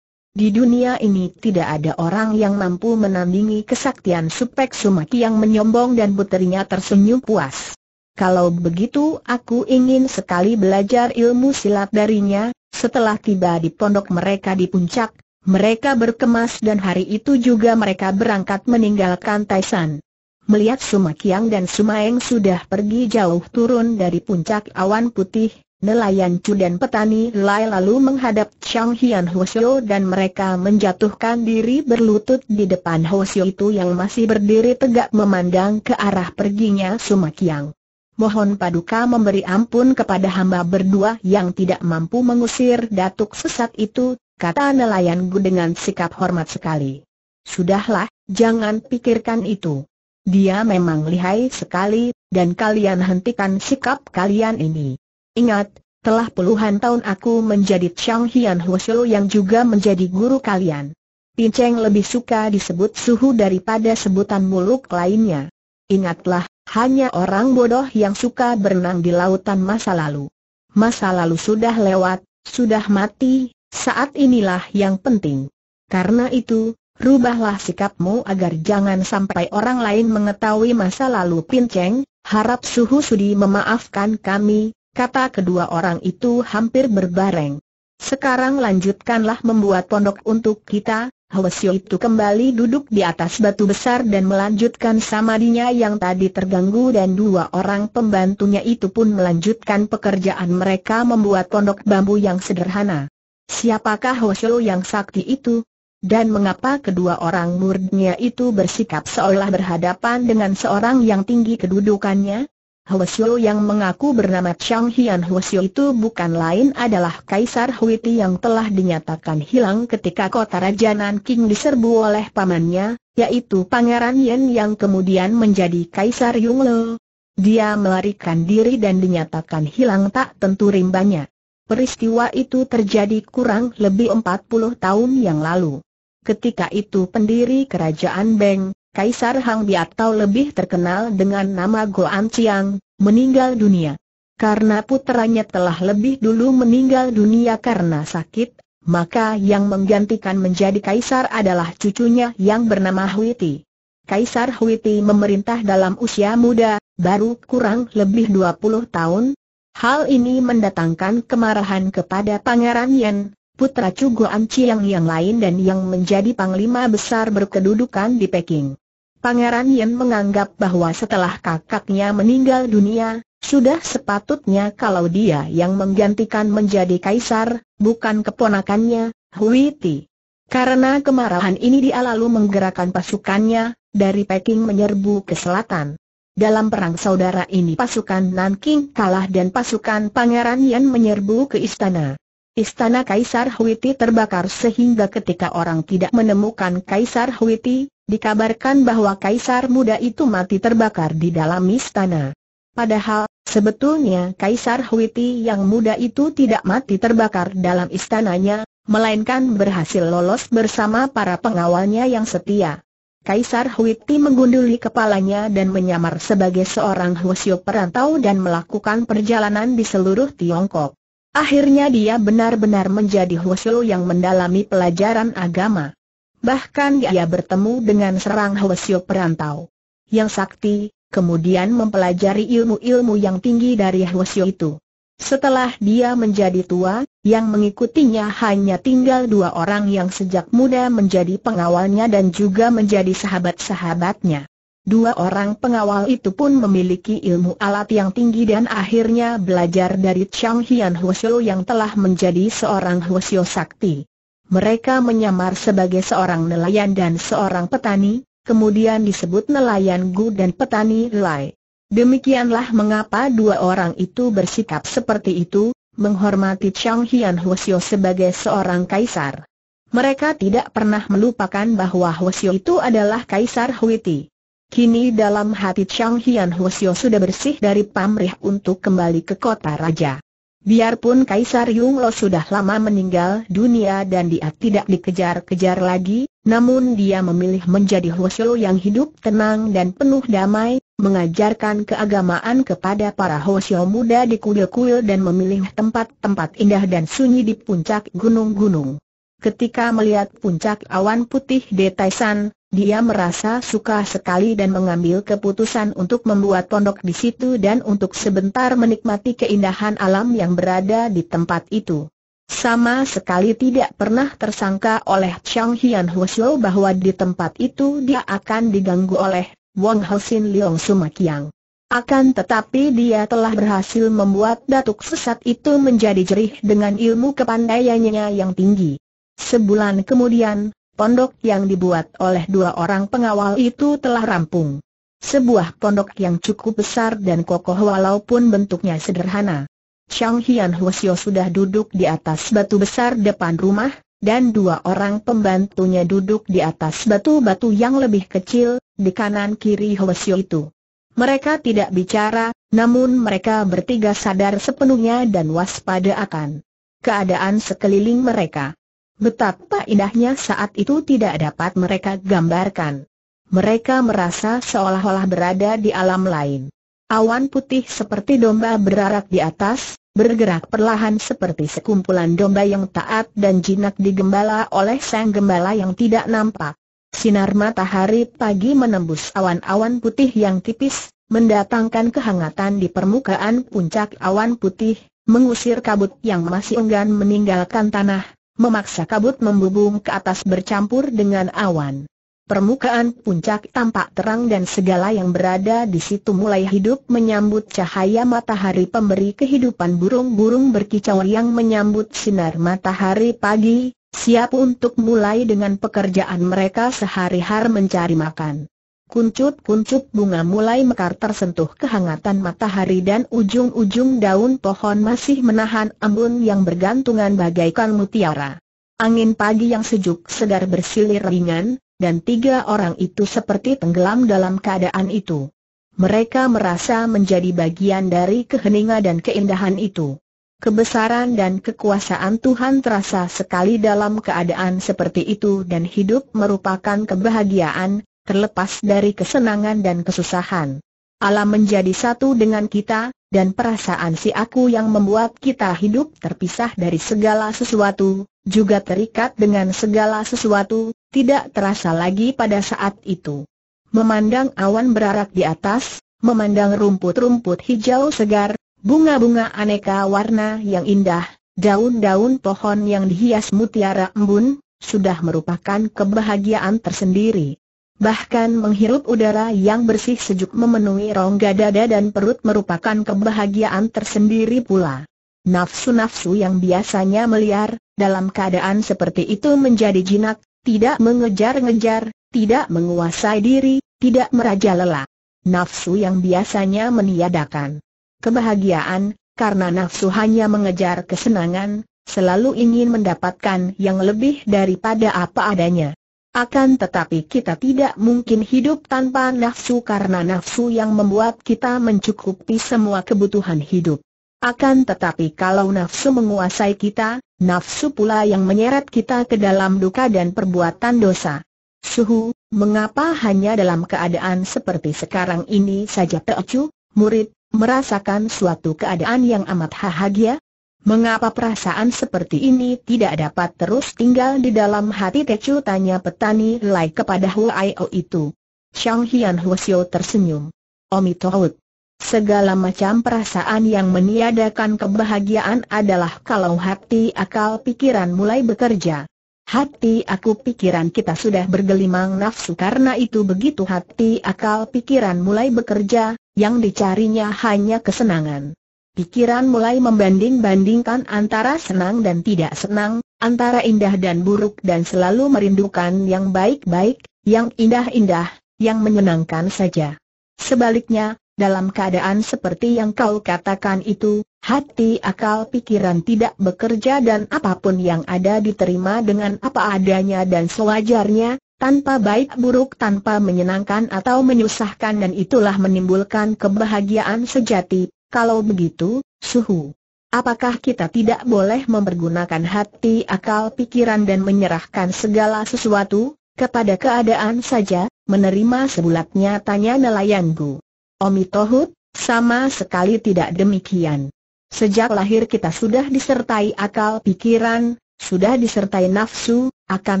Di dunia ini tidak ada orang yang mampu menandingi kesaktian Supek Sumaki yang menyombong dan puterinya tersenyum puas. Kalau begitu aku ingin sekali belajar ilmu silat darinya, setelah tiba di pondok mereka di puncak, mereka berkemas dan hari itu juga mereka berangkat meninggalkan Taisan. Melihat Sumakyang dan Sumaeng sudah pergi jauh turun dari puncak awan putih, nelayan Chu dan petani Lai lalu menghadap Chang Hian Hosio dan mereka menjatuhkan diri berlutut di depan Hoshio itu yang masih berdiri tegak memandang ke arah perginya Sumakyang. Mohon paduka memberi ampun kepada hamba berdua yang tidak mampu mengusir datuk sesat itu, kata nelayan Gu dengan sikap hormat sekali. Sudahlah, jangan pikirkan itu. Dia memang lihai sekali, dan kalian hentikan sikap kalian ini. Ingat, telah puluhan tahun aku menjadi Chang Hian Huoshu yang juga menjadi guru kalian. Pinceng lebih suka disebut suhu daripada sebutan muluk lainnya. Ingatlah, hanya orang bodoh yang suka berenang di lautan masa lalu. Masa lalu sudah lewat, sudah mati, saat inilah yang penting. Karena itu, rubahlah sikapmu agar jangan sampai orang lain mengetahui masa lalu Pinceng, harap suhu sudi memaafkan kami, kata kedua orang itu hampir berbareng. Sekarang lanjutkanlah membuat pondok untuk kita, Hwasyo itu kembali duduk di atas batu besar dan melanjutkan samadinya yang tadi terganggu dan dua orang pembantunya itu pun melanjutkan pekerjaan mereka membuat pondok bambu yang sederhana. Siapakah Hoshio yang sakti itu? Dan mengapa kedua orang muridnya itu bersikap seolah berhadapan dengan seorang yang tinggi kedudukannya? Hoshio yang mengaku bernama Chang Hian Hoshio itu bukan lain adalah Kaisar Huiti yang telah dinyatakan hilang ketika kota Raja Nanking diserbu oleh pamannya, yaitu Pangeran Yan yang kemudian menjadi Kaisar Yongle. Dia melarikan diri dan dinyatakan hilang tak tentu rimbanya. Peristiwa itu terjadi kurang lebih 40 tahun yang lalu. Ketika itu pendiri kerajaan Beng, Kaisar Hang Bi atau lebih terkenal dengan nama An Chiang, meninggal dunia. Karena putranya telah lebih dulu meninggal dunia karena sakit, maka yang menggantikan menjadi kaisar adalah cucunya yang bernama Huiti. Kaisar Huiti memerintah dalam usia muda, baru kurang lebih 20 tahun, Hal ini mendatangkan kemarahan kepada Pangeran Yen, putra Cugo Anci yang lain dan yang menjadi panglima besar berkedudukan di Peking. Pangeran Yen menganggap bahwa setelah kakaknya meninggal dunia, sudah sepatutnya kalau dia yang menggantikan menjadi kaisar, bukan keponakannya, Hui Ti. Karena kemarahan ini dia lalu menggerakkan pasukannya, dari Peking menyerbu ke selatan. Dalam perang saudara ini pasukan Nanking kalah dan pasukan Pangeran Yan menyerbu ke istana. Istana Kaisar Huiti terbakar sehingga ketika orang tidak menemukan Kaisar Huiti, dikabarkan bahwa Kaisar muda itu mati terbakar di dalam istana. Padahal, sebetulnya Kaisar Huiti yang muda itu tidak mati terbakar dalam istananya, melainkan berhasil lolos bersama para pengawalnya yang setia. Kaisar Huiti mengunduli kepalanya dan menyamar sebagai seorang husyo perantau dan melakukan perjalanan di seluruh Tiongkok. Akhirnya dia benar-benar menjadi husyo yang mendalami pelajaran agama. Bahkan dia bertemu dengan serang husyo perantau yang sakti, kemudian mempelajari ilmu-ilmu yang tinggi dari husyo itu. Setelah dia menjadi tua, yang mengikutinya hanya tinggal dua orang yang sejak muda menjadi pengawalnya dan juga menjadi sahabat-sahabatnya. Dua orang pengawal itu pun memiliki ilmu alat yang tinggi dan akhirnya belajar dari Chang Hian Huo yang telah menjadi seorang Huo Sakti. Mereka menyamar sebagai seorang nelayan dan seorang petani, kemudian disebut nelayan Gu dan petani Lai. Demikianlah mengapa dua orang itu bersikap seperti itu, menghormati Chang Hian Hwasyo sebagai seorang kaisar. Mereka tidak pernah melupakan bahwa Hwasyo itu adalah kaisar Huiti. Kini dalam hati Chang Hian Hwasyo sudah bersih dari pamrih untuk kembali ke kota raja. Biarpun Kaisar Yung Lo sudah lama meninggal dunia dan dia tidak dikejar-kejar lagi, namun dia memilih menjadi Hwasyo yang hidup tenang dan penuh damai, mengajarkan keagamaan kepada para hosyo muda di kuil-kuil dan memilih tempat-tempat indah dan sunyi di puncak gunung-gunung. Ketika melihat puncak awan putih di Taisan, dia merasa suka sekali dan mengambil keputusan untuk membuat pondok di situ dan untuk sebentar menikmati keindahan alam yang berada di tempat itu. Sama sekali tidak pernah tersangka oleh Chang Hian Husyo bahwa di tempat itu dia akan diganggu oleh Wong Hosin Leong Sumakiang. Akan tetapi dia telah berhasil membuat datuk sesat itu menjadi jerih dengan ilmu kepandaiannya yang tinggi. Sebulan kemudian, pondok yang dibuat oleh dua orang pengawal itu telah rampung. Sebuah pondok yang cukup besar dan kokoh walaupun bentuknya sederhana. Chang Hian Hwasyo sudah duduk di atas batu besar depan rumah, dan dua orang pembantunya duduk di atas batu-batu yang lebih kecil, di kanan kiri Hwasyo itu. Mereka tidak bicara, namun mereka bertiga sadar sepenuhnya dan waspada akan keadaan sekeliling mereka. Betapa indahnya saat itu tidak dapat mereka gambarkan. Mereka merasa seolah-olah berada di alam lain. Awan putih seperti domba berarak di atas, bergerak perlahan seperti sekumpulan domba yang taat dan jinak digembala oleh sang gembala yang tidak nampak. Sinar matahari pagi menembus awan-awan putih yang tipis, mendatangkan kehangatan di permukaan puncak awan putih, mengusir kabut yang masih enggan meninggalkan tanah, memaksa kabut membubung ke atas bercampur dengan awan. Permukaan puncak tampak terang dan segala yang berada di situ mulai hidup menyambut cahaya matahari pemberi kehidupan burung-burung berkicau yang menyambut sinar matahari pagi, siap untuk mulai dengan pekerjaan mereka sehari-hari mencari makan. Kuncup-kuncup bunga mulai mekar tersentuh kehangatan matahari dan ujung-ujung daun pohon masih menahan embun yang bergantungan bagaikan mutiara. Angin pagi yang sejuk segar bersilir ringan, dan tiga orang itu seperti tenggelam dalam keadaan itu. Mereka merasa menjadi bagian dari keheningan dan keindahan itu. Kebesaran dan kekuasaan Tuhan terasa sekali dalam keadaan seperti itu dan hidup merupakan kebahagiaan, terlepas dari kesenangan dan kesusahan. Alam menjadi satu dengan kita, dan perasaan si aku yang membuat kita hidup terpisah dari segala sesuatu, juga terikat dengan segala sesuatu, tidak terasa lagi pada saat itu. Memandang awan berarak di atas, memandang rumput-rumput hijau segar, bunga-bunga aneka warna yang indah, daun-daun pohon yang dihias mutiara embun, sudah merupakan kebahagiaan tersendiri. Bahkan menghirup udara yang bersih sejuk memenuhi rongga dada dan perut merupakan kebahagiaan tersendiri pula. Nafsu-nafsu yang biasanya meliar, dalam keadaan seperti itu menjadi jinak, tidak mengejar-ngejar, tidak menguasai diri, tidak merajalela. Nafsu yang biasanya meniadakan kebahagiaan, karena nafsu hanya mengejar kesenangan, selalu ingin mendapatkan yang lebih daripada apa adanya. Akan tetapi kita tidak mungkin hidup tanpa nafsu karena nafsu yang membuat kita mencukupi semua kebutuhan hidup. Akan tetapi kalau nafsu menguasai kita, nafsu pula yang menyeret kita ke dalam duka dan perbuatan dosa. Suhu, mengapa hanya dalam keadaan seperti sekarang ini saja Teocu, murid, merasakan suatu keadaan yang amat bahagia? Mengapa perasaan seperti ini tidak dapat terus tinggal di dalam hati Teocu tanya petani Lai kepada Huai itu. Chang Hian Huo Xiu tersenyum. Omitohut, Segala macam perasaan yang meniadakan kebahagiaan adalah kalau hati akal pikiran mulai bekerja. Hati aku pikiran kita sudah bergelimang nafsu karena itu begitu hati akal pikiran mulai bekerja, yang dicarinya hanya kesenangan. Pikiran mulai membanding-bandingkan antara senang dan tidak senang, antara indah dan buruk dan selalu merindukan yang baik-baik, yang indah-indah, yang menyenangkan saja. Sebaliknya, dalam keadaan seperti yang kau katakan itu, hati akal pikiran tidak bekerja dan apapun yang ada diterima dengan apa adanya dan sewajarnya, tanpa baik buruk tanpa menyenangkan atau menyusahkan dan itulah menimbulkan kebahagiaan sejati, kalau begitu, suhu. Apakah kita tidak boleh mempergunakan hati akal pikiran dan menyerahkan segala sesuatu, kepada keadaan saja, menerima sebulat nyatanya nelayanku. Omi Tohut, sama sekali tidak demikian. Sejak lahir kita sudah disertai akal pikiran, sudah disertai nafsu, akan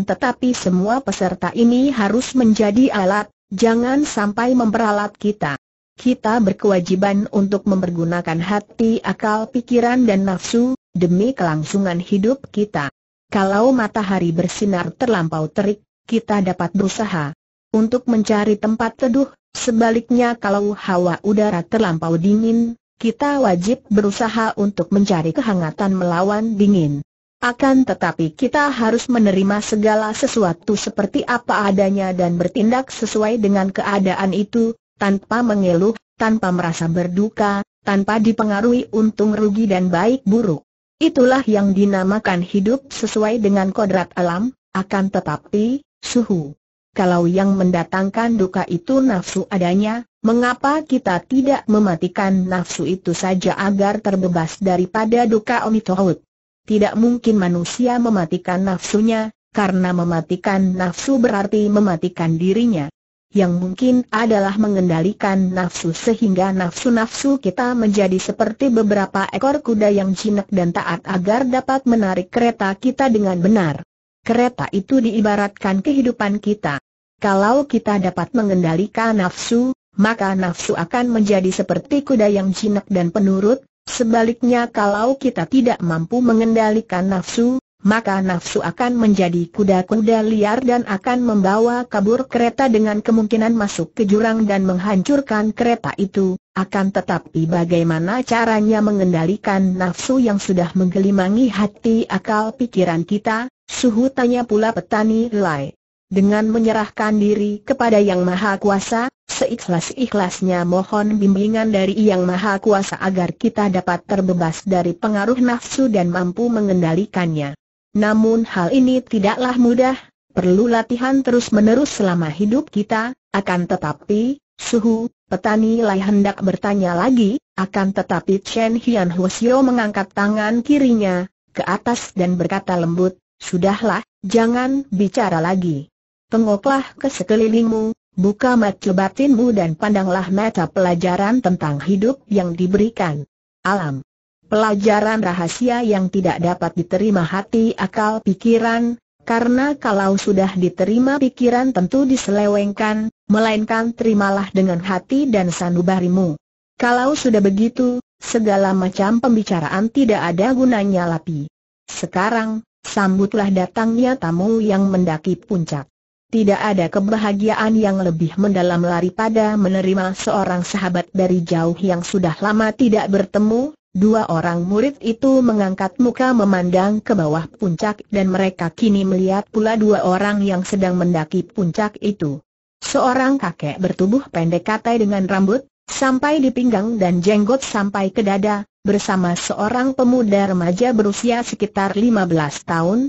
tetapi semua peserta ini harus menjadi alat, jangan sampai memperalat kita. Kita berkewajiban untuk mempergunakan hati, akal, pikiran dan nafsu, demi kelangsungan hidup kita. Kalau matahari bersinar terlampau terik, kita dapat berusaha untuk mencari tempat teduh, Sebaliknya kalau hawa udara terlampau dingin, kita wajib berusaha untuk mencari kehangatan melawan dingin. Akan tetapi kita harus menerima segala sesuatu seperti apa adanya dan bertindak sesuai dengan keadaan itu, tanpa mengeluh, tanpa merasa berduka, tanpa dipengaruhi untung rugi dan baik buruk. Itulah yang dinamakan hidup sesuai dengan kodrat alam, akan tetapi, suhu, kalau yang mendatangkan duka itu nafsu adanya, mengapa kita tidak mematikan nafsu itu saja agar terbebas daripada duka omitohut? Tidak mungkin manusia mematikan nafsunya, karena mematikan nafsu berarti mematikan dirinya. Yang mungkin adalah mengendalikan nafsu sehingga nafsu-nafsu kita menjadi seperti beberapa ekor kuda yang jinak dan taat agar dapat menarik kereta kita dengan benar. Kereta itu diibaratkan kehidupan kita. Kalau kita dapat mengendalikan nafsu, maka nafsu akan menjadi seperti kuda yang jinak dan penurut, sebaliknya kalau kita tidak mampu mengendalikan nafsu, maka nafsu akan menjadi kuda-kuda liar dan akan membawa kabur kereta dengan kemungkinan masuk ke jurang dan menghancurkan kereta itu, akan tetapi bagaimana caranya mengendalikan nafsu yang sudah menggelimangi hati akal pikiran kita, Suhu tanya pula petani Lai. Dengan menyerahkan diri kepada Yang Maha Kuasa, seikhlas-ikhlasnya mohon bimbingan dari Yang Maha Kuasa agar kita dapat terbebas dari pengaruh nafsu dan mampu mengendalikannya. Namun hal ini tidaklah mudah, perlu latihan terus-menerus selama hidup kita, akan tetapi, suhu, petani Lai hendak bertanya lagi, akan tetapi Chen Hian Husio mengangkat tangan kirinya ke atas dan berkata lembut, Sudahlah, jangan bicara lagi. Tengoklah ke sekelilingmu, buka mata batinmu dan pandanglah mata pelajaran tentang hidup yang diberikan. Alam. Pelajaran rahasia yang tidak dapat diterima hati akal pikiran, karena kalau sudah diterima pikiran tentu diselewengkan, melainkan terimalah dengan hati dan sanubarimu. Kalau sudah begitu, segala macam pembicaraan tidak ada gunanya lapi. Sekarang, sambutlah datangnya tamu yang mendaki puncak. Tidak ada kebahagiaan yang lebih mendalam lari pada menerima seorang sahabat dari jauh yang sudah lama tidak bertemu. Dua orang murid itu mengangkat muka memandang ke bawah puncak dan mereka kini melihat pula dua orang yang sedang mendaki puncak itu. Seorang kakek bertubuh pendek katai dengan rambut, sampai di pinggang dan jenggot sampai ke dada, bersama seorang pemuda remaja berusia sekitar 15 tahun.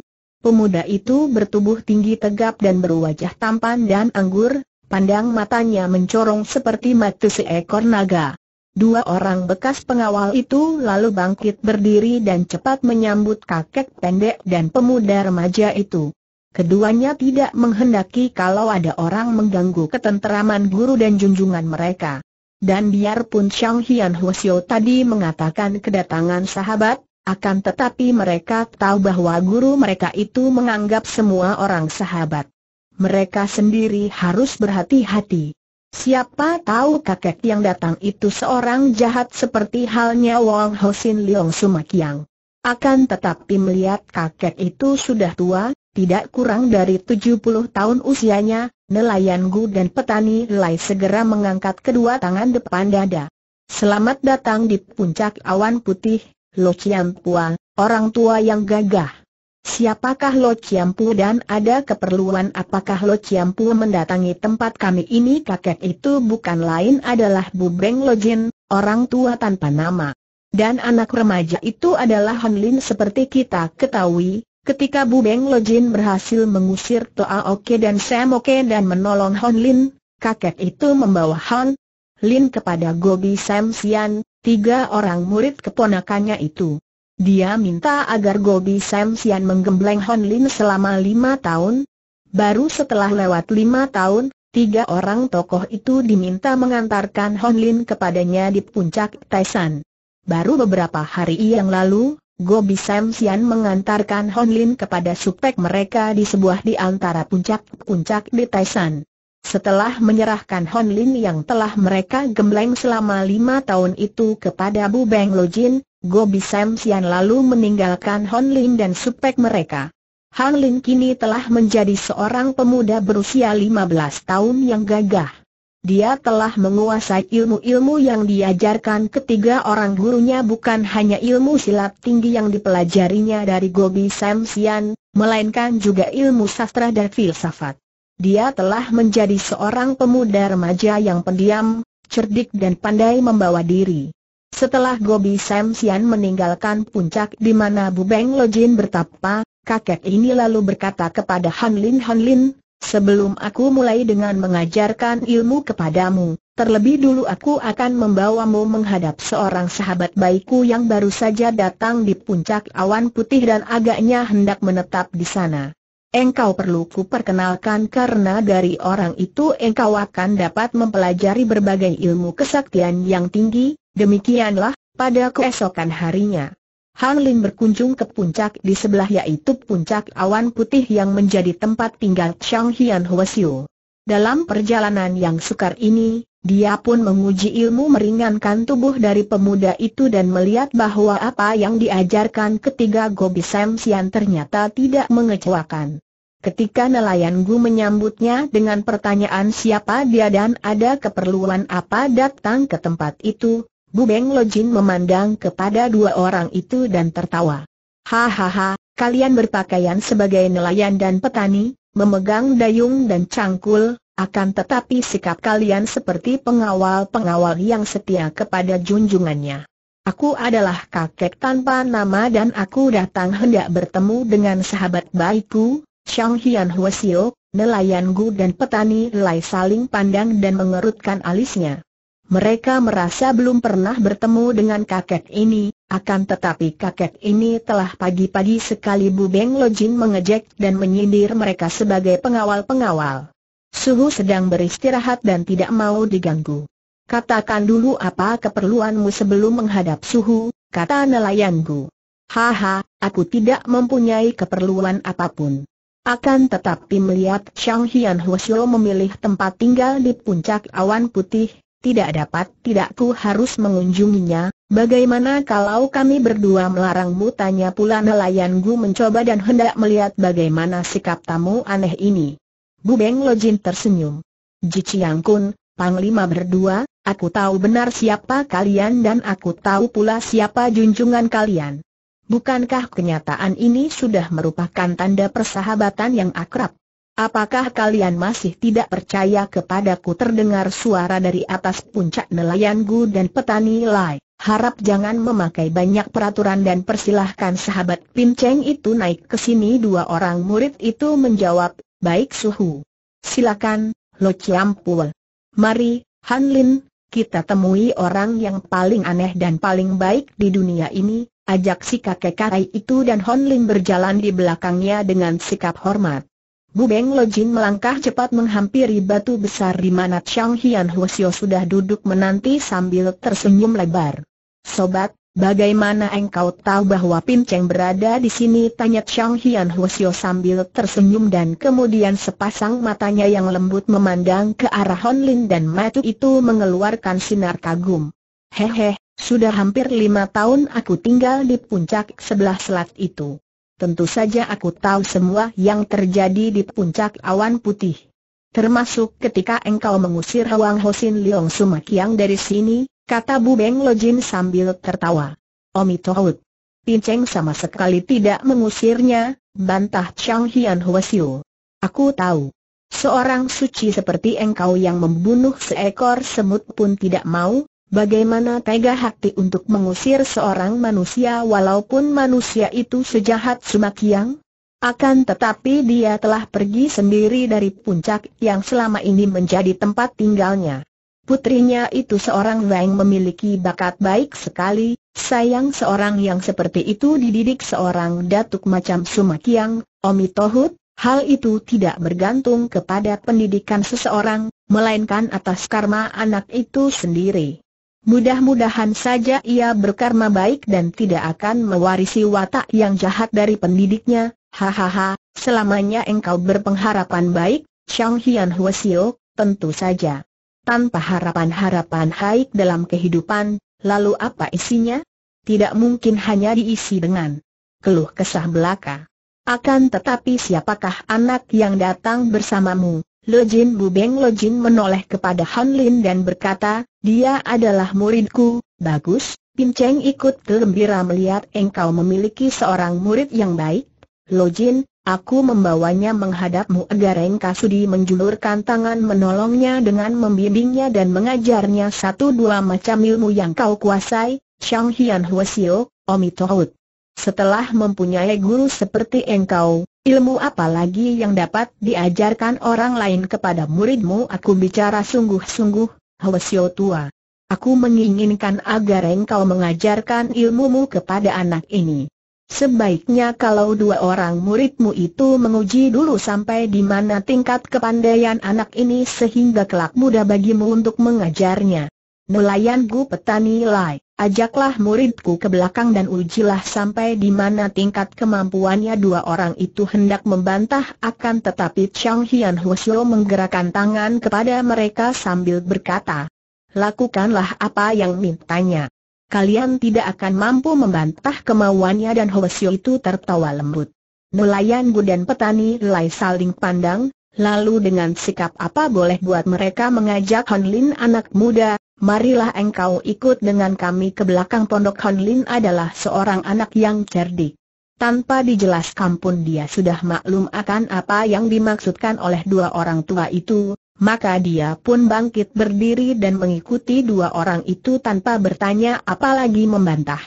Pemuda itu bertubuh tinggi tegap dan berwajah tampan dan anggur, pandang matanya mencorong seperti mata seekor naga. Dua orang bekas pengawal itu lalu bangkit berdiri dan cepat menyambut kakek pendek dan pemuda remaja itu. Keduanya tidak menghendaki kalau ada orang mengganggu ketenteraman guru dan junjungan mereka. Dan biarpun Chang Hian Huosio tadi mengatakan kedatangan sahabat, akan tetapi mereka tahu bahwa guru mereka itu menganggap semua orang sahabat. Mereka sendiri harus berhati-hati. Siapa tahu kakek yang datang itu seorang jahat seperti halnya Wang Hosin Leong Sumakyang. Akan tetapi melihat kakek itu sudah tua, tidak kurang dari 70 tahun usianya, nelayan Gu dan petani Lai segera mengangkat kedua tangan depan dada. Selamat datang di puncak awan putih, Lo Chiampua, orang tua yang gagah. Siapakah Lo Chiampu dan ada keperluan apakah Lo Chiampu mendatangi tempat kami ini kakek itu bukan lain adalah Bubeng Jin, orang tua tanpa nama. Dan anak remaja itu adalah Han Lin seperti kita ketahui, Ketika Bu Beng Lojin berhasil mengusir Toa Oke dan Sam Oke dan menolong Hon Lin, kakek itu membawa Hon Lin kepada Gobi Sam Sian, tiga orang murid keponakannya itu. Dia minta agar Gobi Sam Sian menggembleng Hon Lin selama lima tahun. Baru setelah lewat lima tahun, tiga orang tokoh itu diminta mengantarkan Hon Lin kepadanya di puncak Taisan. Baru beberapa hari yang lalu, Gobi Sam Sian mengantarkan Hon Lin kepada supek mereka di sebuah di antara puncak-puncak di Taisan. Setelah menyerahkan Hon Lin yang telah mereka gembleng selama lima tahun itu kepada Bu Beng Lo Jin, Gobi Sam Sian lalu meninggalkan Hon Lin dan supek mereka. Hon Lin kini telah menjadi seorang pemuda berusia 15 tahun yang gagah. Dia telah menguasai ilmu-ilmu yang diajarkan ketiga orang gurunya bukan hanya ilmu silat tinggi yang dipelajarinya dari Gobi Samsian, melainkan juga ilmu sastra dan filsafat. Dia telah menjadi seorang pemuda remaja yang pendiam, cerdik dan pandai membawa diri. Setelah Gobi Samsian meninggalkan puncak di mana Bubeng Lojin bertapa, kakek ini lalu berkata kepada Han Lin Han Lin, Sebelum aku mulai dengan mengajarkan ilmu kepadamu, terlebih dulu aku akan membawamu menghadap seorang sahabat baikku yang baru saja datang di puncak awan putih dan agaknya hendak menetap di sana. Engkau perlu ku perkenalkan karena dari orang itu engkau akan dapat mempelajari berbagai ilmu kesaktian yang tinggi, demikianlah, pada keesokan harinya. Han Lin berkunjung ke puncak di sebelah yaitu puncak awan putih yang menjadi tempat tinggal Chang Hian Dalam perjalanan yang sukar ini, dia pun menguji ilmu meringankan tubuh dari pemuda itu dan melihat bahwa apa yang diajarkan ketiga Gobi Sam Sian ternyata tidak mengecewakan. Ketika nelayan Gu menyambutnya dengan pertanyaan siapa dia dan ada keperluan apa datang ke tempat itu, Bu Beng Lojin memandang kepada dua orang itu dan tertawa. Hahaha, kalian berpakaian sebagai nelayan dan petani, memegang dayung dan cangkul, akan tetapi sikap kalian seperti pengawal-pengawal yang setia kepada junjungannya. Aku adalah kakek tanpa nama dan aku datang hendak bertemu dengan sahabat baikku, Shang Hian Huasio, nelayan Gu dan petani Lai saling pandang dan mengerutkan alisnya. Mereka merasa belum pernah bertemu dengan kakek ini, akan tetapi kakek ini telah pagi-pagi sekali Bu Beng Lojin mengejek dan menyindir mereka sebagai pengawal-pengawal. Suhu sedang beristirahat dan tidak mau diganggu. Katakan dulu apa keperluanmu sebelum menghadap Suhu, kata nelayan Gu. Haha, aku tidak mempunyai keperluan apapun. Akan tetapi melihat Shang Hian Hwasyo memilih tempat tinggal di puncak awan putih, tidak dapat, tidak ku harus mengunjunginya, bagaimana kalau kami berdua melarangmu tanya pula nelayan Gu mencoba dan hendak melihat bagaimana sikap tamu aneh ini. Bu Beng Lojin tersenyum. Jiciang Kun, Panglima berdua, aku tahu benar siapa kalian dan aku tahu pula siapa junjungan kalian. Bukankah kenyataan ini sudah merupakan tanda persahabatan yang akrab? Apakah kalian masih tidak percaya kepadaku terdengar suara dari atas puncak nelayan dan petani Lai? Harap jangan memakai banyak peraturan dan persilahkan sahabat Cheng itu naik ke sini dua orang murid itu menjawab, baik suhu. Silakan, Lo Chiampul. Mari, Han Lin, kita temui orang yang paling aneh dan paling baik di dunia ini, ajak si kakek karai itu dan Hon Lin berjalan di belakangnya dengan sikap hormat. Bu Beng Lo Jin melangkah cepat menghampiri batu besar di mana Chang Hian Hwasyo sudah duduk menanti sambil tersenyum lebar. Sobat, bagaimana engkau tahu bahwa Pin Cheng berada di sini? Tanya Chang Hian Hwasyo sambil tersenyum dan kemudian sepasang matanya yang lembut memandang ke arah Hon Lin dan Matu itu mengeluarkan sinar kagum. Hehe, sudah hampir lima tahun aku tinggal di puncak sebelah selat itu tentu saja aku tahu semua yang terjadi di puncak awan putih. Termasuk ketika engkau mengusir Wang Hosin Suma Sumakiang dari sini, kata Bu Beng Lojin sambil tertawa. Omi Tohut. Pinceng sama sekali tidak mengusirnya, bantah Chang Hian Huasiu. Aku tahu. Seorang suci seperti engkau yang membunuh seekor semut pun tidak mau, Bagaimana tega hati untuk mengusir seorang manusia walaupun manusia itu sejahat Sumak Akan tetapi dia telah pergi sendiri dari puncak yang selama ini menjadi tempat tinggalnya. Putrinya itu seorang yang memiliki bakat baik sekali, sayang seorang yang seperti itu dididik seorang datuk macam Sumak Yang, Omi Tohut, Hal itu tidak bergantung kepada pendidikan seseorang, melainkan atas karma anak itu sendiri. Mudah-mudahan saja ia berkarma baik dan tidak akan mewarisi watak yang jahat dari pendidiknya, hahaha, selamanya engkau berpengharapan baik, Chang Hian Huasio, tentu saja. Tanpa harapan-harapan haik dalam kehidupan, lalu apa isinya? Tidak mungkin hanya diisi dengan keluh kesah belaka. Akan tetapi siapakah anak yang datang bersamamu? Lo Jin Bubeng Lo Jin menoleh kepada Han Lin dan berkata, dia adalah muridku, bagus, Pin Cheng ikut gembira melihat engkau memiliki seorang murid yang baik. Lo Jin, aku membawanya menghadapmu agar engkau sudi menjulurkan tangan menolongnya dengan membimbingnya dan mengajarnya satu dua macam ilmu yang kau kuasai, Shang Hian Hwasio, Omi Tohut. Setelah mempunyai guru seperti engkau, ilmu apa lagi yang dapat diajarkan orang lain kepada muridmu? Aku bicara sungguh-sungguh, Hwasyo tua. Aku menginginkan agar engkau mengajarkan ilmumu kepada anak ini. Sebaiknya kalau dua orang muridmu itu menguji dulu sampai di mana tingkat kepandaian anak ini sehingga kelak mudah bagimu untuk mengajarnya. Nelayan Gu Petani Lai Ajaklah muridku ke belakang dan ujilah sampai di mana tingkat kemampuannya dua orang itu hendak membantah akan tetapi Chang Hian Hoesio menggerakkan tangan kepada mereka sambil berkata, Lakukanlah apa yang mintanya. Kalian tidak akan mampu membantah kemauannya dan Husyo itu tertawa lembut. Nelayan Gu dan petani Lai saling pandang, lalu dengan sikap apa boleh buat mereka mengajak Han Lin anak muda, marilah engkau ikut dengan kami ke belakang pondok Hanlin adalah seorang anak yang cerdik. Tanpa dijelaskan pun dia sudah maklum akan apa yang dimaksudkan oleh dua orang tua itu, maka dia pun bangkit berdiri dan mengikuti dua orang itu tanpa bertanya apalagi membantah.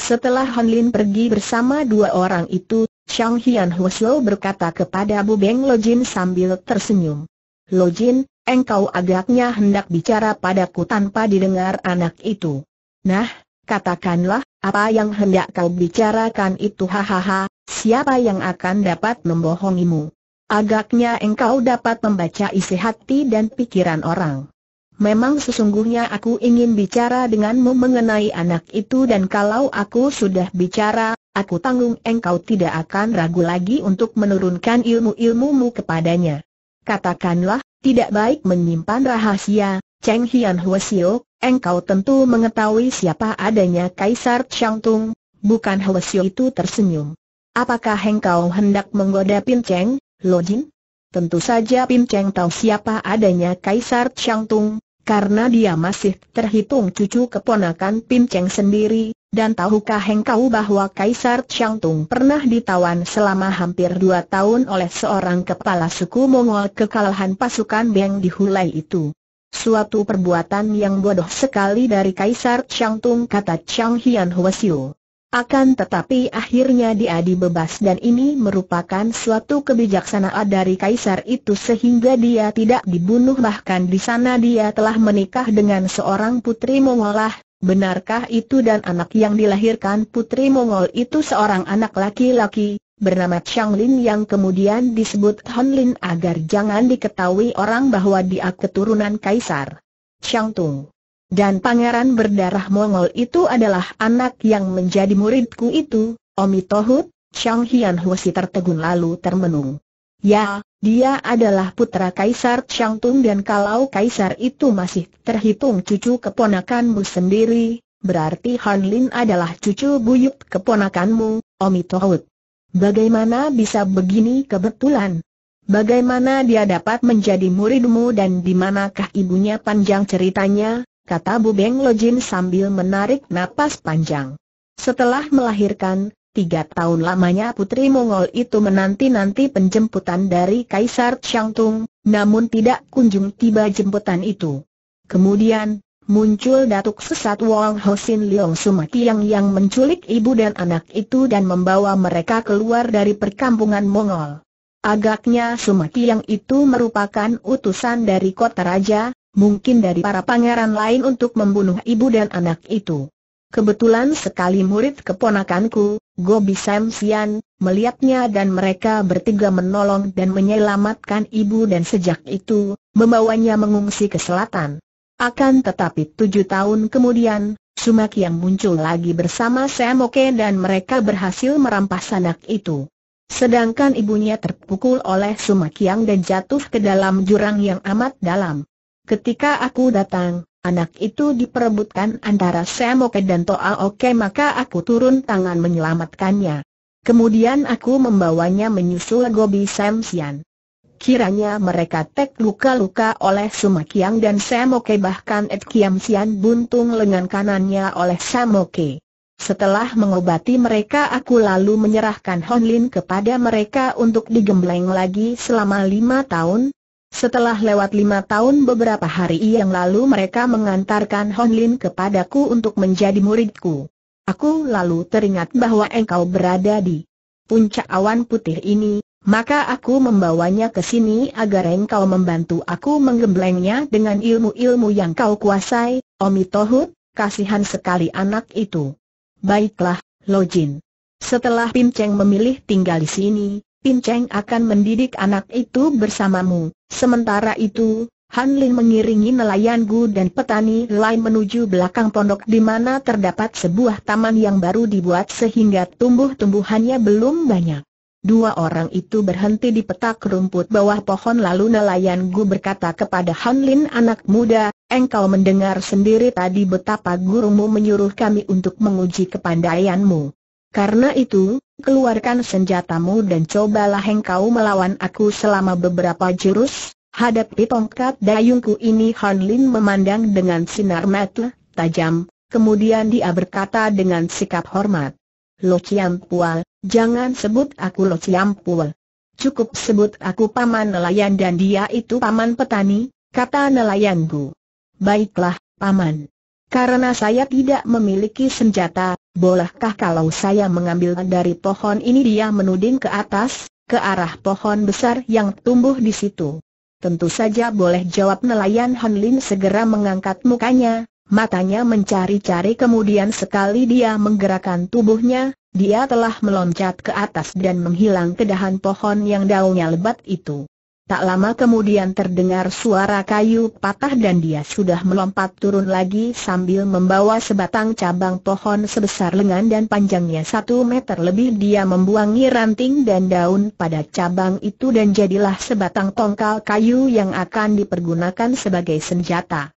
Setelah Hanlin pergi bersama dua orang itu, Shang Hian Huo berkata kepada Bu Beng Lo Jin sambil tersenyum. Lo Jin engkau agaknya hendak bicara padaku tanpa didengar anak itu. Nah, katakanlah, apa yang hendak kau bicarakan itu hahaha, siapa yang akan dapat membohongimu? Agaknya engkau dapat membaca isi hati dan pikiran orang. Memang sesungguhnya aku ingin bicara denganmu mengenai anak itu dan kalau aku sudah bicara, aku tanggung engkau tidak akan ragu lagi untuk menurunkan ilmu-ilmumu kepadanya. Katakanlah, tidak baik menyimpan rahasia, Cheng Hian Huasio, engkau tentu mengetahui siapa adanya Kaisar Changtung, bukan Huasio itu tersenyum. Apakah engkau hendak menggoda Pin Cheng, Lo Jin? Tentu saja Pin Cheng tahu siapa adanya Kaisar Changtung, karena dia masih terhitung cucu keponakan Pin Cheng sendiri, dan tahukah engkau bahwa Kaisar Changtung pernah ditawan selama hampir dua tahun oleh seorang kepala suku Mongol kekalahan pasukan Beng di Hulai itu? Suatu perbuatan yang bodoh sekali dari Kaisar Changtung kata Chang Hian Hwasyu. Akan tetapi akhirnya dia dibebas dan ini merupakan suatu kebijaksanaan dari kaisar itu sehingga dia tidak dibunuh bahkan di sana dia telah menikah dengan seorang putri Mongolah. Benarkah itu dan anak yang dilahirkan putri Mongol itu seorang anak laki-laki, bernama Chang Lin yang kemudian disebut Hanlin agar jangan diketahui orang bahwa dia keturunan kaisar. Chang Tung dan pangeran berdarah Mongol itu adalah anak yang menjadi muridku itu, Omi Tohut, Chang Hian Huasi tertegun lalu termenung. Ya, dia adalah putra Kaisar Chang Tung dan kalau Kaisar itu masih terhitung cucu keponakanmu sendiri, berarti Han Lin adalah cucu buyut keponakanmu, Omi Tohut. Bagaimana bisa begini kebetulan? Bagaimana dia dapat menjadi muridmu dan di manakah ibunya panjang ceritanya, kata Bu Beng Lojin sambil menarik napas panjang. Setelah melahirkan, tiga tahun lamanya Putri Mongol itu menanti-nanti penjemputan dari Kaisar Shangtung, namun tidak kunjung tiba jemputan itu. Kemudian, muncul datuk sesat Wong Sin Leong Sumatiang yang menculik ibu dan anak itu dan membawa mereka keluar dari perkampungan Mongol. Agaknya Sumatiang itu merupakan utusan dari kota raja, mungkin dari para pangeran lain untuk membunuh ibu dan anak itu. Kebetulan sekali murid keponakanku, Gobi Samsian, melihatnya dan mereka bertiga menolong dan menyelamatkan ibu dan sejak itu, membawanya mengungsi ke selatan. Akan tetapi tujuh tahun kemudian, Sumak yang muncul lagi bersama Samoke dan mereka berhasil merampas anak itu. Sedangkan ibunya terpukul oleh yang dan jatuh ke dalam jurang yang amat dalam. Ketika aku datang, anak itu diperebutkan antara Semoke dan Oke, maka aku turun tangan menyelamatkannya. Kemudian aku membawanya menyusul Gobi Samsian. Kiranya mereka tek luka-luka oleh Sumakiang dan Samoke bahkan Ed Kiam buntung lengan kanannya oleh Samoke. Setelah mengobati mereka aku lalu menyerahkan Honlin kepada mereka untuk digembleng lagi selama lima tahun, setelah lewat lima tahun beberapa hari yang lalu mereka mengantarkan Hon Lin kepadaku untuk menjadi muridku. Aku lalu teringat bahwa engkau berada di puncak awan putih ini, maka aku membawanya ke sini agar engkau membantu aku menggemblengnya dengan ilmu-ilmu yang kau kuasai, Omi Tohut, kasihan sekali anak itu. Baiklah, Lojin. Setelah Pim Cheng memilih tinggal di sini, Pinceng akan mendidik anak itu bersamamu. Sementara itu, Han Lin mengiringi nelayan Gu dan petani lain menuju belakang pondok di mana terdapat sebuah taman yang baru dibuat sehingga tumbuh-tumbuhannya belum banyak. Dua orang itu berhenti di petak rumput bawah pohon lalu nelayan Gu berkata kepada Han Lin anak muda, engkau mendengar sendiri tadi betapa gurumu menyuruh kami untuk menguji kepandaianmu. Karena itu, keluarkan senjatamu dan cobalah engkau melawan aku selama beberapa jurus, hadapi tongkat dayungku ini Han Lin memandang dengan sinar mata tajam, kemudian dia berkata dengan sikap hormat. Lo Chiam Pual, jangan sebut aku Lo Chiam Pual. Cukup sebut aku paman nelayan dan dia itu paman petani, kata nelayanku. Baiklah, paman. Karena saya tidak memiliki senjata, bolehkah kalau saya mengambil dari pohon ini dia menuding ke atas, ke arah pohon besar yang tumbuh di situ. Tentu saja boleh jawab nelayan Han Lin segera mengangkat mukanya, matanya mencari-cari kemudian sekali dia menggerakkan tubuhnya, dia telah meloncat ke atas dan menghilang ke dahan pohon yang daunnya lebat itu. Tak lama kemudian terdengar suara kayu patah dan dia sudah melompat turun lagi sambil membawa sebatang cabang pohon sebesar lengan dan panjangnya satu meter lebih dia membuangi ranting dan daun pada cabang itu dan jadilah sebatang tongkal kayu yang akan dipergunakan sebagai senjata.